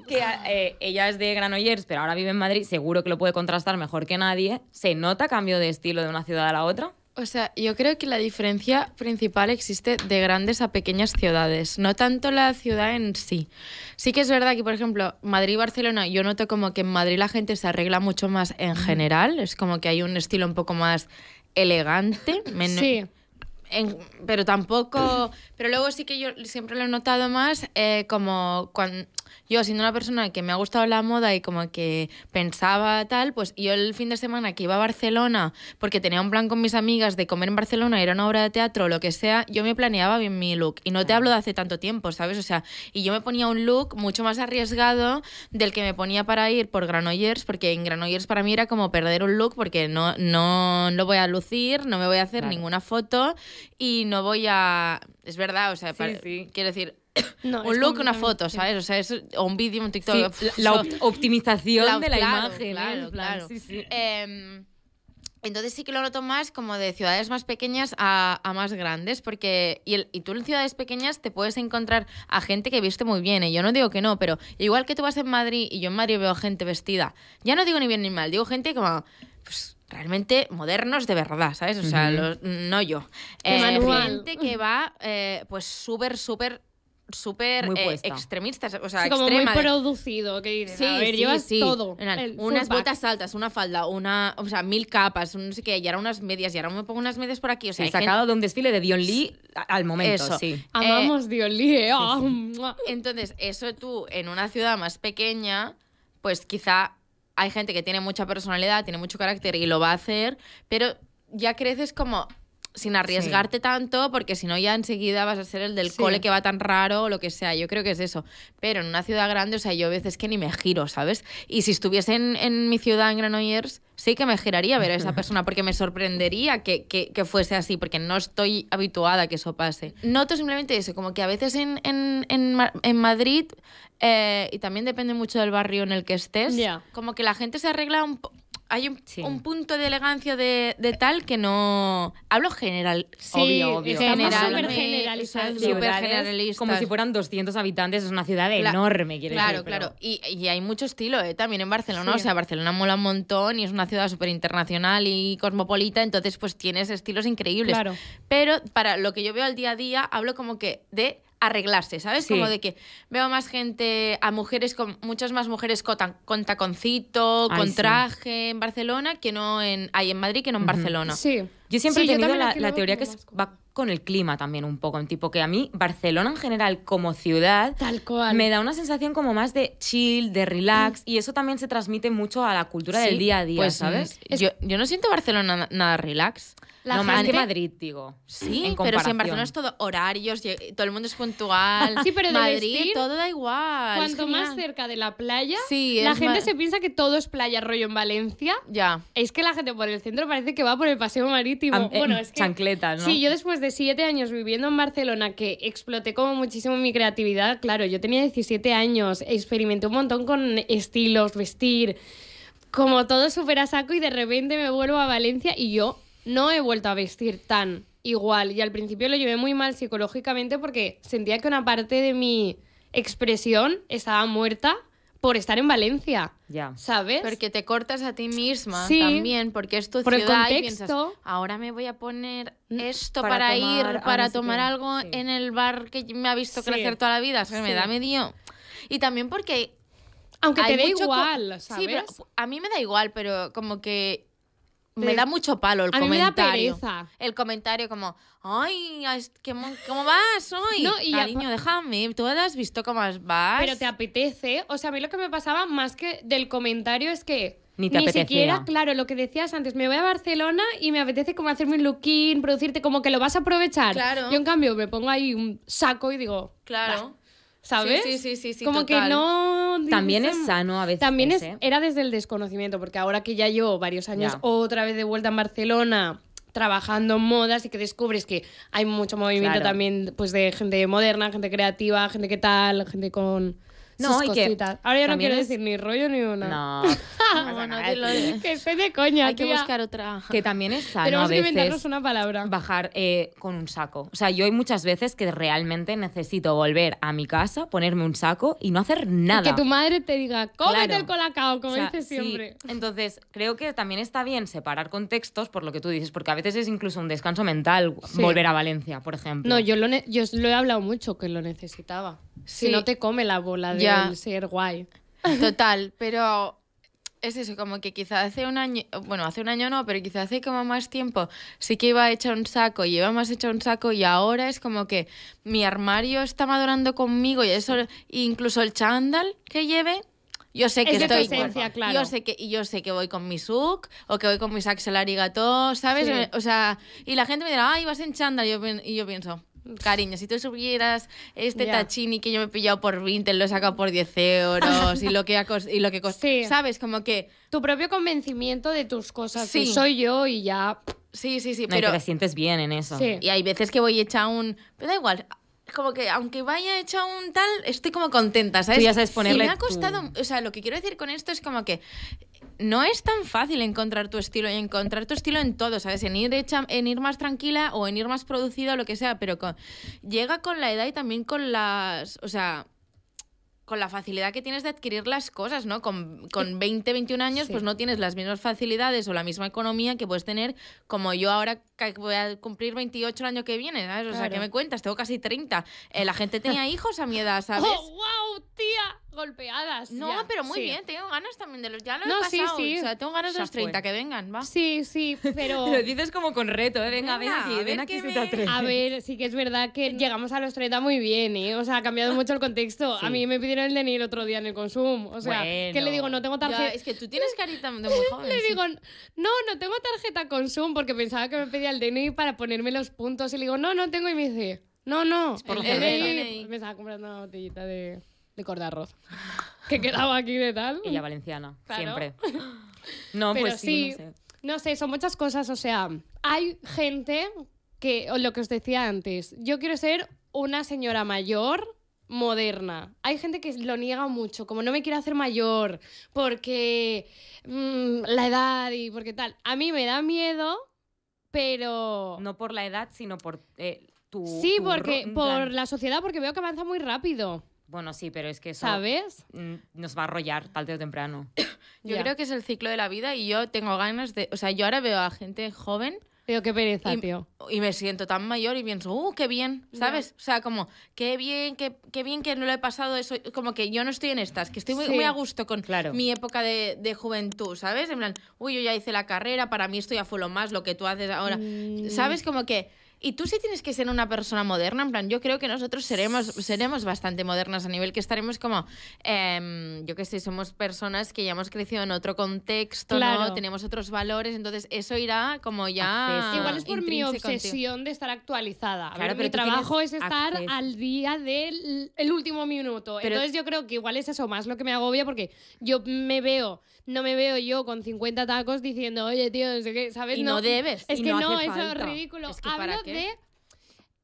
Que eh, ella es de Granollers, pero ahora vive en Madrid, seguro que lo puede contrastar mejor que nadie. ¿Se nota cambio de estilo de una ciudad a la otra? O sea, yo creo que la diferencia principal existe de grandes a pequeñas ciudades, no tanto la ciudad en sí. Sí que es verdad que, por ejemplo, Madrid y Barcelona, yo noto como que en Madrid la gente se arregla mucho más en general, es como que hay un estilo un poco más elegante. Sí. pero tampoco pero luego sí que yo siempre lo he notado más eh, como cuando yo siendo una persona que me ha gustado la moda y como que pensaba tal, pues yo el fin de semana que iba a Barcelona, porque tenía un plan con mis amigas de comer en Barcelona, ir a una obra de teatro o lo que sea, yo me planeaba bien mi look. Y no te mm. hablo de hace tanto tiempo, ¿sabes? O sea, y yo me ponía un look mucho más arriesgado del que me ponía para ir por Granollers, porque en Granollers para mí era como perder un look porque no, no lo voy a lucir, no me voy a hacer ninguna foto y no voy a... Es verdad verdad, o sea, quiero decir, [COUGHS] un look, una foto, ¿sabes? O sea, es, un vídeo, un TikTok. la, optimización de la imagen. ¿eh? Claro, claro. Em, entonces sí que lo noto más como de ciudades más pequeñas a, más grandes, porque y, tú en ciudades pequeñas te puedes encontrar a gente que viste muy bien, y yo no digo que no, pero igual que tú vas en Madrid y yo en Madrid veo gente vestida, ya no digo ni bien ni mal, digo gente como, pues, realmente modernos de verdad, ¿sabes? O sea, no yo. Eh, gente que va eh, pues súper, súper súper extremista. Eh, extremistas, o sea, sí, como muy producido, que sí, a ver, sí, todo. unas botas altas, una falda, una, o sea, mil capas, no sé qué, y ahora unas medias, y ahora me pongo unas medias por aquí, o sea, sacado de un desfile de Dion Lee al momento, sí. Amamos eh, Dion Lee. Ah, Entonces, eso tú en una ciudad más pequeña, pues quizá hay gente que tiene mucha personalidad, tiene mucho carácter y lo va a hacer, pero ya creces como sin arriesgarte tanto, porque si no ya enseguida vas a ser el del cole que va tan raro o lo que sea. Yo creo que es eso. Pero en una ciudad grande, o sea, yo a veces que ni me giro, ¿sabes? Y si estuviese en, mi ciudad, en Granollers, sí que me giraría ver a esa [LAUGHS] persona, porque me sorprendería que, fuese así, porque no estoy habituada a que eso pase. Noto simplemente eso, como que a veces en, Madrid, eh, y también depende mucho del barrio en el que estés, como que la gente se arregla un poco hay un, punto de elegancia de, tal que no. Hablo general. obvio, obvio. Como si fueran 200 habitantes, es una ciudad enorme, quiere decir, claro. claro. Y, hay mucho estilo ¿eh? también en Barcelona. O sea, Barcelona mola un montón y es una ciudad súper internacional y cosmopolita, entonces, pues tienes estilos increíbles. Claro. Pero para lo que yo veo al día a día, hablo como que de arreglarse, ¿sabes? Como de que veo más gente, a mujeres, con, muchas más mujeres con, taconcito, con traje en Barcelona que no en, hay en Madrid que no en Barcelona. Sí. Yo siempre he tenido la, teoría que va con el clima también un poco, un tipo que a mí Barcelona en general como ciudad me da una sensación como más de chill, de relax mm. y eso también se transmite mucho a la cultura del día a día, pues, mm, ¿sabes? Yo, yo no siento Barcelona nada relax. La no gente... Madrid, digo. Sí, pero si en Barcelona es todo horarios, todo el mundo es puntual. [LAUGHS] Sí, pero de Madrid todo da igual. Cuanto más cerca de la playa, la gente se piensa que todo es playa rollo en Valencia. Ya. Es que la gente por el centro parece que va por el paseo marítimo. Eh, bueno, es chancletas, ¿no? Sí, yo después de siete años viviendo en Barcelona, que exploté como muchísimo mi creatividad, claro, yo tenía 17 años, experimenté un montón con estilos, vestir, como todo súper a saco y de repente me vuelvo a Valencia y yo no he vuelto a vestir tan igual. Y al principio lo llevé muy mal psicológicamente porque sentía que una parte de mi expresión estaba muerta por estar en Valencia. Ya. ¿Sabes? Porque te cortas a ti misma también, porque es tu por ciudad el contexto, piensas, ahora me voy a poner mm, esto para, ir, para tomar algo en el bar que me ha visto crecer toda la vida. O me da medio. Y también porque. Aunque te dé igual, ¿sabes? Sí, pero a mí me da igual, pero como que me da mucho palo el comentario. Mí me da pereza. El comentario como, ay, ¿cómo, vas hoy? Cariño, déjame, tú has visto cómo vas. Pero te apetece. O sea, a mí lo que me pasaba más que del comentario es que ni, te siquiera, claro, lo que decías antes, me voy a Barcelona y me apetece como hacerme un lookin producirte, como que lo vas a aprovechar. Claro. Yo en cambio me pongo ahí un saco y digo, claro. ¿Sabes? Sí, sí, sí, sí Como que no... También es sano a veces. También es, ¿eh? era desde el desconocimiento, porque ahora que ya yo varios años otra vez de vuelta en Barcelona trabajando en modas y que descubres que hay mucho movimiento también pues de gente moderna, gente creativa, gente que tal, gente con no, y Ahora yo no quiero decir ni rollo ni una. No. [LAUGHS] no, no que, [LAUGHS] que de coña, Hay que buscar otra. Que también es sano a veces que inventarnos una palabra. Bajar eh, con un saco. O sea, yo hay muchas veces que realmente necesito volver a mi casa, ponerme un saco y no hacer nada. que tu madre te diga, cómete el colacao, como dices siempre. Entonces, creo que también está bien separar contextos por lo que tú dices, porque a veces es incluso un descanso mental volver a Valencia, por ejemplo. No, yo lo, yo he hablado mucho que lo necesitaba. Si no te come la bola de ser guay. [LAUGHS] Total, pero es eso, como que quizá hace un año, bueno, hace un año no, pero quizá hace como más tiempo sí que iba a echar un saco y iba más hecha un saco y ahora es como que mi armario está madurando conmigo y eso, incluso el chándal que lleve, yo sé que es estoy, esencia, claro. yo sé que yo sé que voy con mi suc o que voy con mis axelar y gato, ¿sabes? O sea, y la gente me dirá, "Ay, vas en chándal." y yo pienso, cariño, si tú subieras este tachini que yo me he pillado por 20, lo he sacado por 10 euros y lo que, y lo que costó. ¿Sabes? Como que. Tu propio convencimiento de tus cosas, sí. soy yo y ya. Sí, sí, sí. pero te sientes bien en eso. Y hay veces que voy hecha un. Pero da igual, como que aunque vaya hecha un tal, estoy como contenta, ¿sabes? Tú ya sabes ponerle. me ha costado, o sea, lo que quiero decir con esto es como que no es tan fácil encontrar tu estilo y encontrar tu estilo en todo, ¿sabes? En ir en ir más tranquila o en ir más producida o lo que sea, pero llega con la edad y también con las, o sea, con la facilidad que tienes de adquirir las cosas, ¿no? Con, con 20, 21 años, pues no tienes las mismas facilidades o la misma economía que puedes tener como yo ahora que voy a cumplir 28 el año que viene, ¿sabes? O sea, ¿qué me cuentas? Tengo casi 30. Eh, la gente tenía [LAUGHS] hijos a mi edad, ¿sabes? ¡Oh, wow, tía! golpeadas. No, pero muy bien, tengo ganas también de los. Ya lo no, he pasado. Sí, sí. O sea, tengo ganas de los 30, que vengan, va. Sí, sí, pero. [LAUGHS] lo dices como con reto, ¿eh? Venga, venga ven aquí, ven aquí si te A ver, sí que es verdad que llegamos a los 30 muy bien, ¿eh? O sea, ha cambiado [LAUGHS] mucho el contexto. A mí me pidieron el DNI el otro día en el consumo. O sea, ¿qué le digo, no tengo tarjeta. es que tú tienes carita de muy joven. [LAUGHS] le digo, no, no tengo tarjeta Consum porque pensaba que me pedía el DNI para ponerme los puntos. Y le digo, no, no tengo. Y me dice, no, no. Es por el, DNI. Me estaba comprando una botellita de de corda arroz que quedaba aquí de tal. Ella valenciana, siempre. [LAUGHS] No, pues sí. no, sé. son muchas cosas. O sea, hay gente que, lo que os decía antes, yo quiero ser una señora mayor moderna. Hay gente que lo niega mucho, como no me quiero hacer mayor porque mm, la edad y porque tal. A mí me da miedo, pero... No por la edad, sino por eh, tu... Sí, porque, por la sociedad, porque veo que avanza muy rápido. Bueno, sí, pero es que eso ¿Sabes? Mm, nos va a arrollar tarde o temprano. [COUGHS] Yo creo que es el ciclo de la vida y yo tengo ganas de... O sea, yo ahora veo a gente joven... Pero qué pereza, y, tío. Y me siento tan mayor y pienso, ¡uh, qué bien! ¿Sabes? O sea, como, qué bien, qué, qué, bien que no le he pasado eso. Como que yo no estoy en estas, que estoy muy, muy a gusto con mi época de, juventud, ¿sabes? En plan, uy, yo ya hice la carrera, para mí estoy a full más lo que tú haces ahora. Mm. ¿Sabes? Como que y tú sí tienes que ser una persona moderna, en plan, yo creo que nosotros seremos, seremos bastante modernas a nivel que estaremos como, em, yo qué sé, somos personas que ya hemos crecido en otro contexto, tenemos otros valores, entonces eso irá como ya... Igual es por mi obsesión de estar actualizada. pero mi trabajo es estar al día del último minuto. entonces yo creo que igual es eso más lo que me agobia porque yo me veo, no me veo yo con 50 tacos diciendo, oye tío, no sé qué, ¿sabes? no, debes. Es que no, eso es ridículo. Es que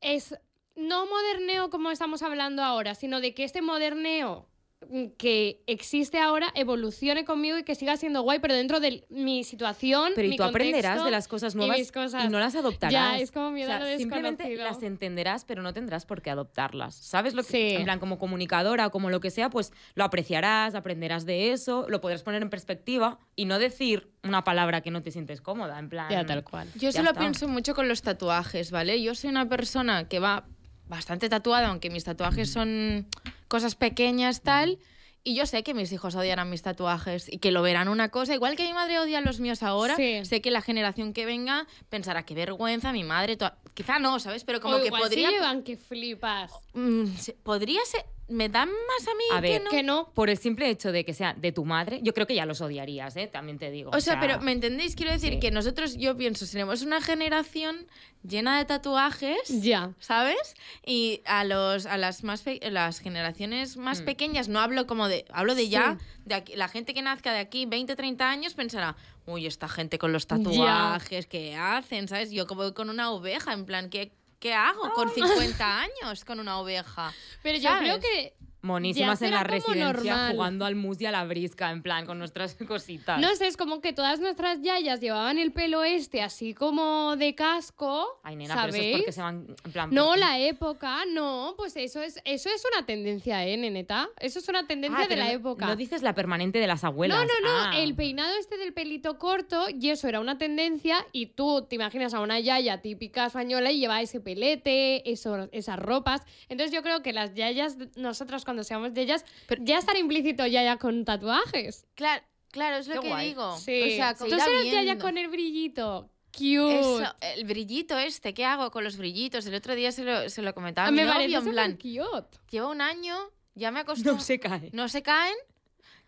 es no moderneo como estamos hablando ahora, sino de que este moderneo Mm, que existe ahora evolucione conmigo y que siga siendo guay, pero dentro de mi situación. Pero tú aprenderás de las cosas nuevas y, no las adoptarás. Ya, es como miedo a Simplemente las entenderás, pero no tendrás por qué adoptarlas. ¿Sabes lo que? Sí. En plan, como comunicadora, como lo que sea, pues lo apreciarás, aprenderás de eso, lo podrás poner en perspectiva y no decir una palabra que no te sientes cómoda, en plan. Ya, tal cual. Yo solo lo pienso mucho con los tatuajes, ¿vale? Yo soy una persona que va bastante tatuada, aunque mis tatuajes son cosas pequeñas, tal. Y yo sé que mis hijos odiarán mis tatuajes y que lo verán una cosa. Igual que mi madre odia los míos ahora, sé que la generación que venga pensará qué vergüenza, mi madre. Quizá no, ¿sabes? Pero como que igual podría. llevan que flipas. Mm, podría ser me dan más a mí a que, ver, no. que no. Por el simple hecho de que sea de tu madre, yo creo que ya los odiarías, ¿eh? también te digo. O, sea, pero ¿me entendéis? Quiero decir que nosotros, yo pienso, seremos una generación llena de tatuajes, ya, ¿sabes? Y a los a las más las generaciones más mm. pequeñas, no hablo como de hablo de ya, de aquí, la gente que nazca de aquí 20, 30 años pensará, "Uy, esta gente con los tatuajes que hacen", ¿sabes? Yo como con una oveja en plan que ¿Qué hago con 50 años con una oveja? Pero yo creo que monísimas en la residencia jugando al mus y a la brisca, en plan, con nuestras [LAUGHS] cositas. No sé, es como que todas nuestras yayas llevaban el pelo este así como de casco. Ay, nena, pero es porque se van, en plan... No, la época, no, pues eso es, eso es una tendencia, ¿eh, neneta? Eso es una tendencia ah, de la época. No dices la permanente de las abuelas. No, no, no, ah. el peinado este del pelito corto, y eso era una tendencia, y tú te imaginas a una yaya típica española y lleva ese pelete, eso, esas ropas. Entonces yo creo que las yayas, nosotras cuando cuando seamos de ellas, Pero, ya estar implícito ya ya con tatuajes. Claro, claro, es lo que digo. Sí. O sea, Tú eres ya ya con el brillito. Cute. el brillito este, ¿qué hago con los brillitos? El otro día se lo, se lo comentaba ah, me novio, en plan, cute. lleva un año, ya me acostumbro... No se cae. No se caen.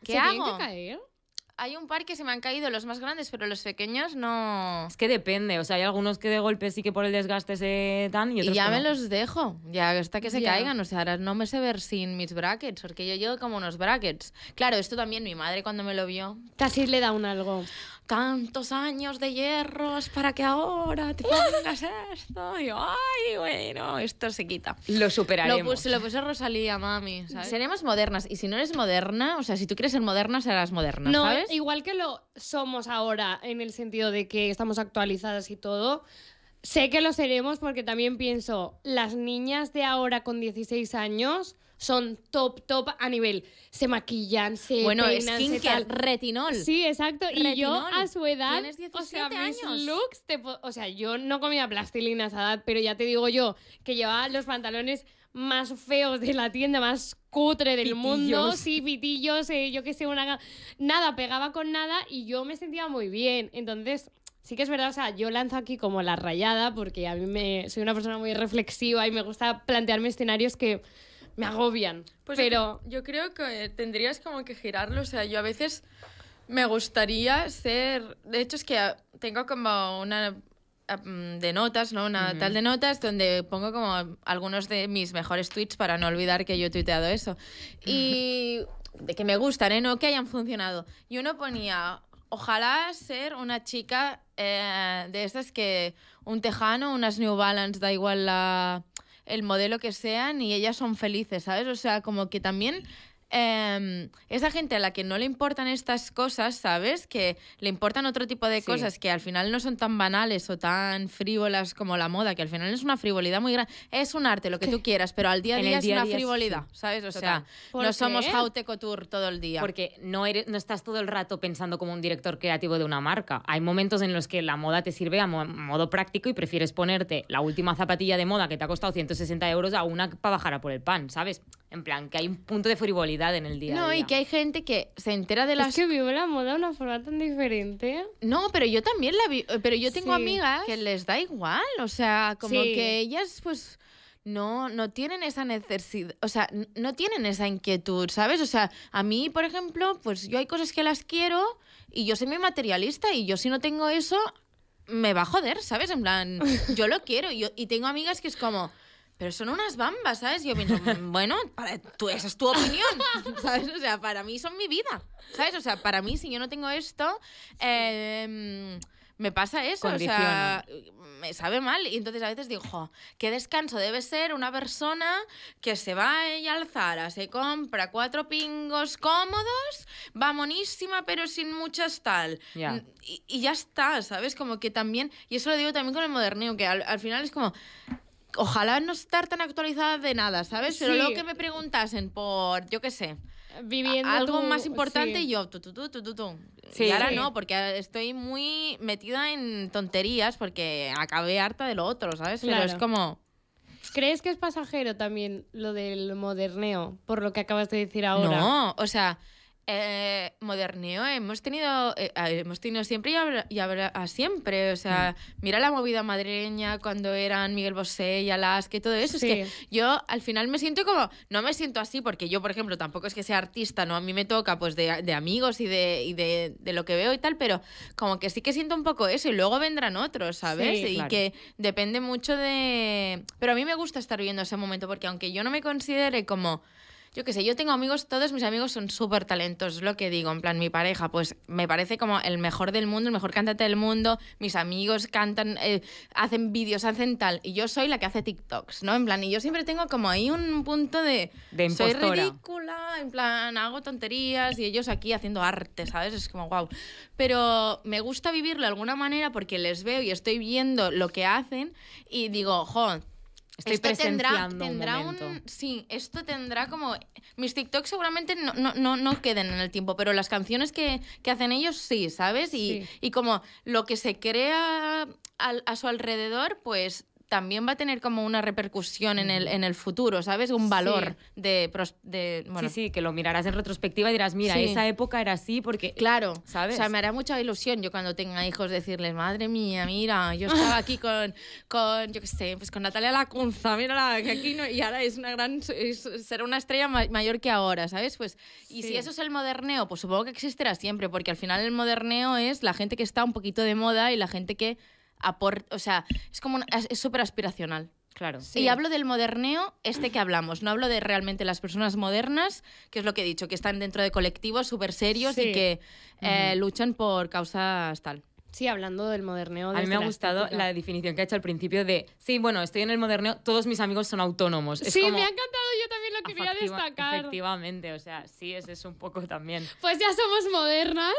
¿Qué ¿Se hago? Que hay un par que se me han caído los más grandes, pero los pequeños no. Es que depende, o sea, hay algunos que de golpe sí que por el desgaste se dan y otros. Y ya me los dejo, ya hasta que se caigan, o sea, ahora no me sé ver sin mis brackets, porque yo llevo como unos brackets. Claro, esto también mi madre cuando me lo vio. Casi le da un algo. Tantos años de hierros para que ahora te pongas esto. Y, ay, bueno, esto se quita. Lo superaremos. Lo, puso Rosalía, mami. ¿sabes? Seremos modernas. Y si no eres moderna, o sea, si tú quieres ser moderna, serás moderna. No, ¿sabes? Igual que lo somos ahora, en el sentido de que estamos actualizadas y todo, sé que lo seremos porque también pienso, las niñas de ahora con 16 años son top, top a nivel. Se maquillan, se bueno, peinan, se retinol. Sí, exacto. Y yo a su edad, o sea, años? mis looks, o sea, yo no comía plastilina a esa edad, pero ya te digo yo que llevaba los pantalones más feos de la tienda, más cutre del mundo, sí, pitillos, eh, yo qué sé, una... Nada, pegaba con nada y yo me sentía muy bien. Entonces, sí que es verdad, o sea, yo lanzo aquí como la rayada porque a mí me... Soy una persona muy reflexiva y me gusta plantearme escenarios que me agobian. Pues pero yo creo que tendrías como que girarlo, o sea, yo a veces me gustaría ser... De hecho, es que tengo como una Mm, de notas, ¿no? Una tal de notas donde pongo como algunos de mis mejores tweets para no olvidar que yo he tuiteado eso. Y [LAUGHS] de que me gustan, ¿eh? No que hayan funcionado. Y uno ponía, ojalá ser una chica eh, de estas que un tejano, unas New Balance, da igual la, el modelo que sean y ellas son felices, ¿sabes? O sea, como que también Em, esa gente a la que no le importan estas cosas, ¿sabes? Que le importan otro tipo de cosas que al final no son tan banales o tan frívolas como la moda, que al final es una frivolidad muy grande. Es un arte, lo que tú quieras, pero al día a día, es una frivolidad, ¿sabes? O sea, no somos Haute Couture todo el día. Porque no, estás todo el rato pensando como un director creativo de una marca. Hay momentos en los que la moda te sirve a modo práctico y prefieres ponerte la última zapatilla de moda que te ha costado 160 euros a una para bajar a por el pan, ¿sabes? En plan, que hay un punto de frivolidad en el día. No, y que hay gente que se entera de las... Es que vive la moda de una forma tan diferente. No, pero yo también la vi... Eh, pero yo tengo amigas que les da igual, o sea, como que ellas pues no, no tienen esa necesidad, o sea, no tienen esa inquietud, ¿sabes? O sea, a mí, por ejemplo, pues yo hay cosas que las quiero y yo soy muy materialista y yo si no tengo eso, me va a joder, ¿sabes? En plan, [LAUGHS] yo lo quiero yo, y tengo amigas que es como pero son unas bambas, ¿sabes? Yo pienso, mm, [LAUGHS] bueno, tú, esa es tu opinión, [LAUGHS] ¿sabes? O sea, para mí son mi vida, ¿sabes? O sea, para mí, si yo no tengo esto, em, me pasa eso, o sea, me sabe mal. Y entonces a veces digo, jo, qué descanso debe ser una persona que se va ella al se compra cuatro pingos cómodos, va monísima pero sin muchas tal. Mm, y, ya está, ¿sabes? Como que también, y eso lo digo también con el modernismo, que al final es como ojalá no estar tan actualizada de nada, ¿sabes? Pero luego que me preguntasen por, yo qué sé, Viviendo algo más importante y yo, y ahora no, porque estoy muy metida en tonterías porque acabé harta de lo otro, ¿sabes? Pero es como... ¿Crees que es pasajero también lo del moderneo, por lo que acabas de decir ahora? No, o sea, eh, moderneo hemos tenido eh, hemos tenido siempre y habrá, siempre o sea mm. mira la movida madrileña cuando eran Miguel Bosé y Alaska y todo eso es que yo al final me siento como no me siento así porque yo por ejemplo tampoco es que sea artista no a mí me toca pues de, amigos y, de, de, lo que veo y tal pero como que sí que siento un poco eso y luego vendrán otros sabes y que depende mucho de pero a mí me gusta estar viendo ese momento porque aunque yo no me considere como yo qué sé, yo tengo amigos, todos mis amigos son súper talentosos, lo que digo, en plan, mi pareja, pues me parece como el mejor del mundo, el mejor cantante del mundo, mis amigos cantan, eh, hacen vídeos, hacen tal, y yo soy la que hace TikToks, ¿no? En plan, y yo siempre tengo como ahí un punto de... de soy ridícula, en plan, hago tonterías y ellos aquí haciendo arte, ¿sabes? Es como, wow. Pero me gusta vivirlo de alguna manera porque les veo y estoy viendo lo que hacen y digo, jo, Estoy esto tendrá, un, Sí, esto tendrá como... Mis TikToks seguramente no, no, no, queden en el tiempo, pero las canciones que, hacen ellos sí, ¿sabes? Y, y como lo que se crea a su alrededor, pues también va a tener como una repercusión en el, en el futuro, ¿sabes? Un valor de... bueno. Sí, sí, que lo mirarás en retrospectiva y dirás, mira, esa época era así porque... Claro, ¿sabes? O sea, me hará mucha ilusión yo cuando tenga hijos decirles, madre mía, mira, yo estaba aquí [LAUGHS] con, con yo qué sé, pues con Natalia Lacunza, mírala, que aquí no... Y ahora es una gran... será una estrella mayor que ahora, ¿sabes? Pues, y si eso es el moderneo, pues supongo que existirá siempre, porque al final el moderneo es la gente que está un poquito de moda y la gente que o sea, es como súper aspiracional. Claro. Y hablo del moderneo este que hablamos, no hablo de realmente las personas modernas, que es lo que he dicho, que están dentro de colectivos súper serios y que eh, luchan por causas tal. Sí, hablando del moderneo. A mí me ha gustado la definición que ha hecho al principio de, sí, bueno, estoy en el moderneo, todos mis amigos son autónomos. Es sí, me ha encantado, yo también lo quería destacar. Efectivamente, o sea, sí, ese es un poco también. Pues ya somos modernas.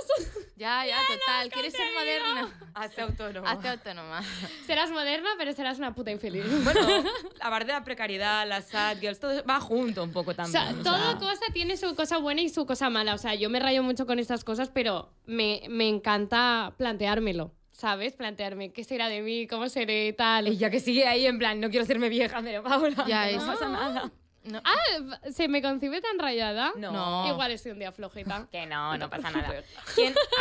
Ya, ya, [LAUGHS] total, ¿quieres ser moderna? Hazte autónoma. Hazte autónoma. Serás moderna, pero serás una puta infeliz. [LAUGHS] Bueno, parte de la precariedad, las sad girls, todo va junto un poco también. O sea, toda cosa tiene su cosa buena y su cosa mala. O sea, yo me rayo mucho con estas cosas, pero me, me encanta plantearme ¿Sabes? Plantearme qué será de mí, cómo seré tal. Y ya que sigue ahí, en plan, no quiero hacerme vieja, pero Paula. Ya, no, no pasa nada. Ah, ¿se me concibe tan rayada? No. Igual estoy un día flojita. [LAUGHS] Que no, no pasa nada.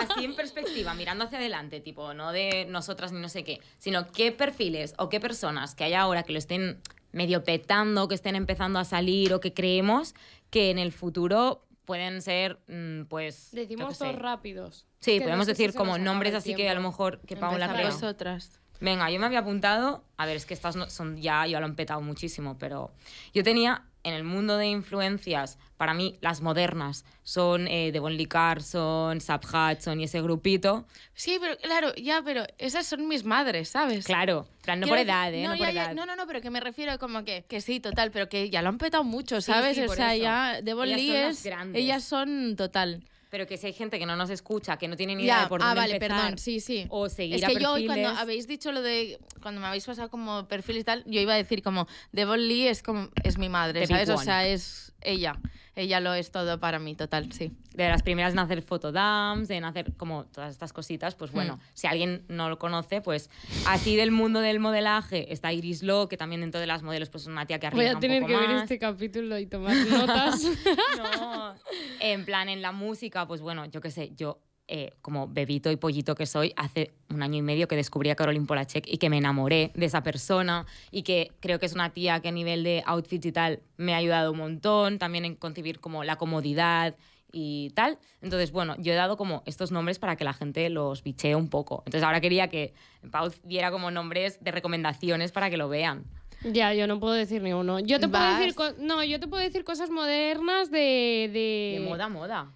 así en perspectiva, mirando hacia adelante, tipo, no de nosotras ni no sé qué, sino qué perfiles o qué personas que hay ahora que lo estén medio petando, que estén empezando a salir o que creemos que en el futuro pueden ser, mm, pues... Decimos todos rápidos. Sí, podemos decir como nombres así que a lo mejor que Paula creo. vosotras. Venga, yo me había apuntado, a ver, es que estas son ya, yo lo han petado muchísimo, pero yo tenía en el mundo de influencias, para mí las modernas son eh, Devon Lee Carson, Sab Hudson y ese grupito. Sí, pero claro, ya, pero esas son mis madres, ¿sabes? Claro, no por edad, ¿eh? No, no, por edad. no, no, no, pero que me refiero como que, que sí, total, pero que ya lo han petado mucho, ¿sabes? o sea, ya Devon ellas Lee es. Ellas son total. Pero que si hay gente que no nos escucha, que no tiene ni idea de por ah, dónde ah, vale, empezar, perdón, sí, sí. O es que yo cuando habéis dicho lo de cuando me habéis pasado como perfil y tal, yo iba a decir como Devon Lee es como es mi madre, ¿sabes? O sea, es ella. Ella lo es todo para mí, total, sí. De las primeras en hacer fotodams, en hacer como todas estas cositas, pues bueno, hmm. si alguien no lo conoce, pues así del mundo del modelaje está Iris Lo, que también dentro de las modelos pues es una tía que arriesga Voy a tener que ver este capítulo y tomar notas. [LAUGHS] no, en plan, en la música, pues bueno, yo qué sé, yo eh, como bebito y pollito que soy, hace un año y medio que descubrí a Caroline Polachek y que me enamoré de esa persona y que creo que es una tía que a nivel de outfit y tal me ha ayudado un montón, también en concebir como la comodidad y tal. Entonces, bueno, yo he dado como estos nombres para que la gente los bichee un poco. Entonces ahora quería que Pau diera como nombres de recomendaciones para que lo vean. Ya, yo no puedo decir ni uno. Yo te puedo decir no, yo te puedo decir cosas modernas de... de moda, moda.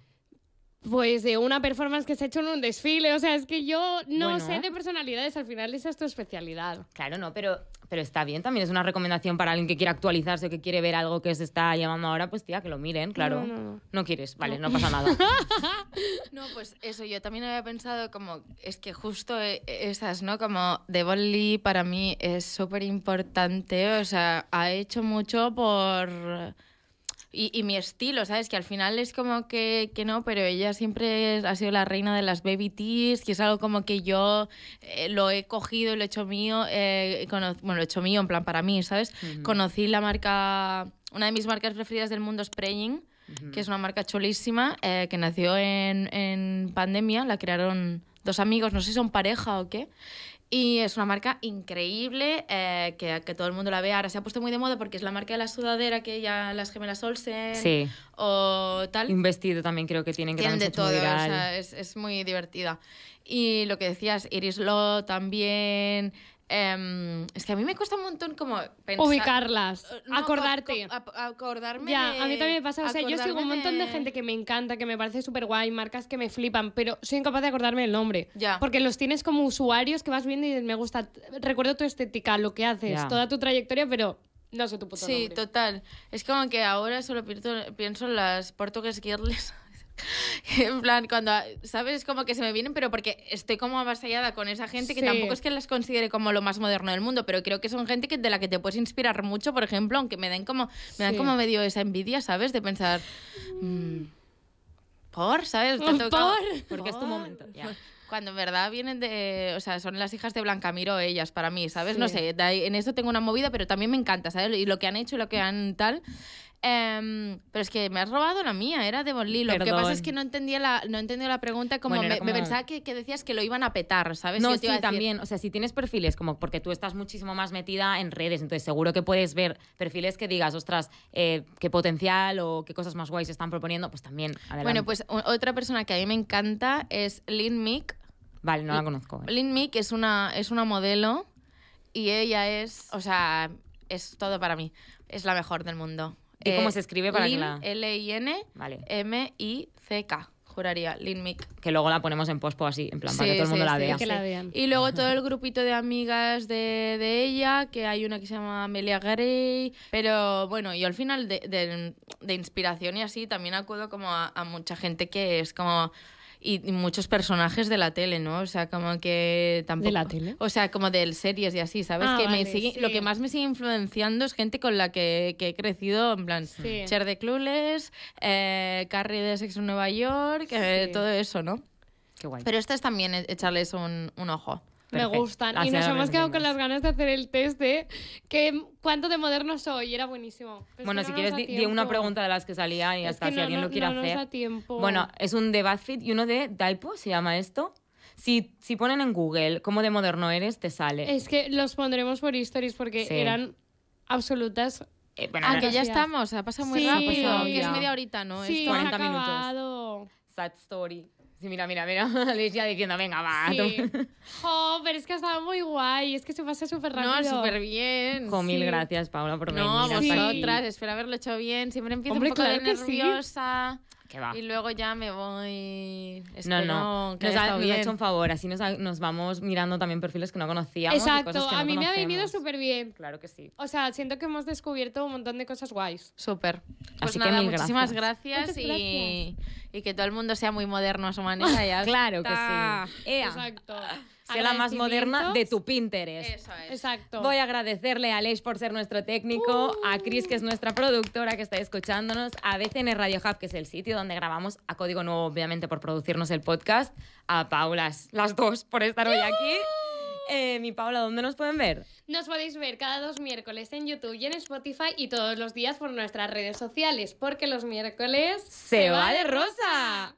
Pues de una performance que se ha hecho en un desfile. O sea, es que yo no sé ¿eh? de personalidades, al final esa es tu especialidad. Claro, no, pero, pero está bien. También es una recomendación para alguien que quiera actualizarse o que quiere ver algo que se está llamando ahora, pues tía, que lo miren, claro. No, quieres, vale, no. pasa nada. [LAUGHS] no, pues eso, yo también había pensado como, es que justo eh, esas, ¿no? Como The Lee para mí es súper importante. O sea, ha hecho mucho por y, y, mi estilo, ¿sabes? Que al final es como que, que, no, pero ella siempre ha sido la reina de las baby tees, que es algo como que yo eh, lo he cogido y lo he hecho mío, eh, bueno, lo he hecho mío en plan para mí, ¿sabes? Conocí la marca, una de mis marcas preferidas del mundo es que es una marca chulísima, eh, que nació en, en pandemia, la crearon dos amigos, no sé si son pareja o qué, y es una marca increíble, eh, que, todo el mundo la vea. Ahora se ha puesto muy de moda porque es la marca de la sudadera que ya las gemelas Olsen o tal. vestido también creo que tienen, que tienen de todo, O sea, es, es, muy divertida. Y lo que decías, Iris Law también, Em, es que a mí me cuesta un montón como Ubicarlas, eh, acordarte. acordarme. Ya, a mí también me pasa. O sea, yo sigo un montón de... gente que me encanta, que me parece súper guay, marcas que me flipan, pero soy incapaz de acordarme el nombre. Ya. Porque los tienes como usuarios que vas viendo y me gusta. Recuerdo tu estética, lo que haces, toda tu trayectoria, pero no sé tu puto nombre. Sí, total. Es como que ahora solo pienso, en las Portuguese girls. [LAUGHS] en plan, cuando, ¿sabes? Como que se me vienen, pero porque estoy como avasallada con esa gente que tampoco es que las considere como lo más moderno del mundo, pero creo que son gente que, de la que te puedes inspirar mucho, por ejemplo, aunque me den como, me dan como medio esa envidia, ¿sabes? De pensar... Mm, ¿Por? ¿Sabes? ¿Por? Porque es tu momento. Cuando en verdad vienen de. O sea, son las hijas de Miro ellas para mí, ¿sabes? No sé, en eso tengo una movida, pero también me encanta, ¿sabes? Y lo que han hecho y lo que han tal. Em, pero es que me has robado la mía, era de Lilo Lo que pasa es que no entendía la, no la pregunta, como, me, pensaba que, decías que lo iban a petar, ¿sabes? No, sí, también. O sea, si tienes perfiles, como porque tú estás muchísimo más metida en redes, entonces seguro que puedes ver perfiles que digas, ostras, eh, qué potencial o qué cosas más guays están proponiendo, pues también. Bueno, pues otra persona que a mí me encanta es Lynn Mick. Vale, no la conozco. Eh. Lynn Mick es una, es una modelo y ella es, o sea, es todo para mí. Es la mejor del mundo. ¿Y cómo eh, se escribe para que la...? L-I-N M-I-C-K. Juraría, Lin Mick. Que luego la ponemos en pospo así, en plan, para que todo el mundo la, vea. Y luego todo el grupito de amigas de, ella, que hay una que se llama Amelia Gray. Pero bueno, yo al final de, inspiración y así también acudo como a mucha gente que es como y muchos personajes de la tele, ¿no? O sea, como que tampoco... ¿De la tele? O sea, como de series y así, ¿sabes? Ah, que me sigue, Lo que más me sigue influenciando es gente con la que, que he crecido, en plan, Cher de Clueless, eh, Carrie de Sexo en Nueva York, eh, todo eso, ¿no? Qué guay. Pero esto es también echarles un, un ojo. Me gustan. y nos hemos quedado con las ganas de hacer el test de que, cuánto de moderno soy. Era buenísimo. bueno, si quieres, di, una pregunta de las que salía y hasta si alguien lo quiere hacer. Nos tiempo. Bueno, es un de BuzzFeed y uno de Daipo, se llama esto. Si, si ponen en Google cómo de moderno eres, te sale. Es que los pondremos por stories porque eran absolutas eh, Aunque ah, ya estamos, ha pasado muy sí, rápido. Que es media horita, ¿no? Sí, 40 minutos. Sad story. Y mira, mira, mira, [LAUGHS] Alicia diciendo, venga, va. Sí. Oh, pero es que ha estado muy guay, es que se pasa súper rápido. No, súper bien. Con mil gracias, Paula, por venir. No, pues vosotras, espero haberlo hecho bien. Siempre empiezo un poco nerviosa. Y luego ya me voy. no, que no, nos, ha, hecho un favor, así nos, nos, vamos mirando también perfiles que no conocíamos. Exacto, a mí me ha venido súper bien. Claro que sí. O sea, siento que hemos descubierto un montón de cosas guays. Súper. Pues así que muchísimas gracias, y, y, que todo el mundo sea muy moderno a su manera. [LAUGHS] claro que sí. Exacto sea la más moderna de tu Pinterest. Eso es. Exacto. Voy a agradecerle a Leish por ser nuestro técnico, a Chris que es nuestra productora que está escuchándonos, a BCN Radio Hub, que es el sitio donde grabamos, a Código Nuevo, obviamente, por producirnos el podcast, a Paula las dos, por estar hoy aquí. Eh, mi Paula, ¿dónde nos pueden ver? Nos podéis ver cada dos miércoles en YouTube y en Spotify y todos los días por nuestras redes sociales, porque los miércoles se, va, de rosa.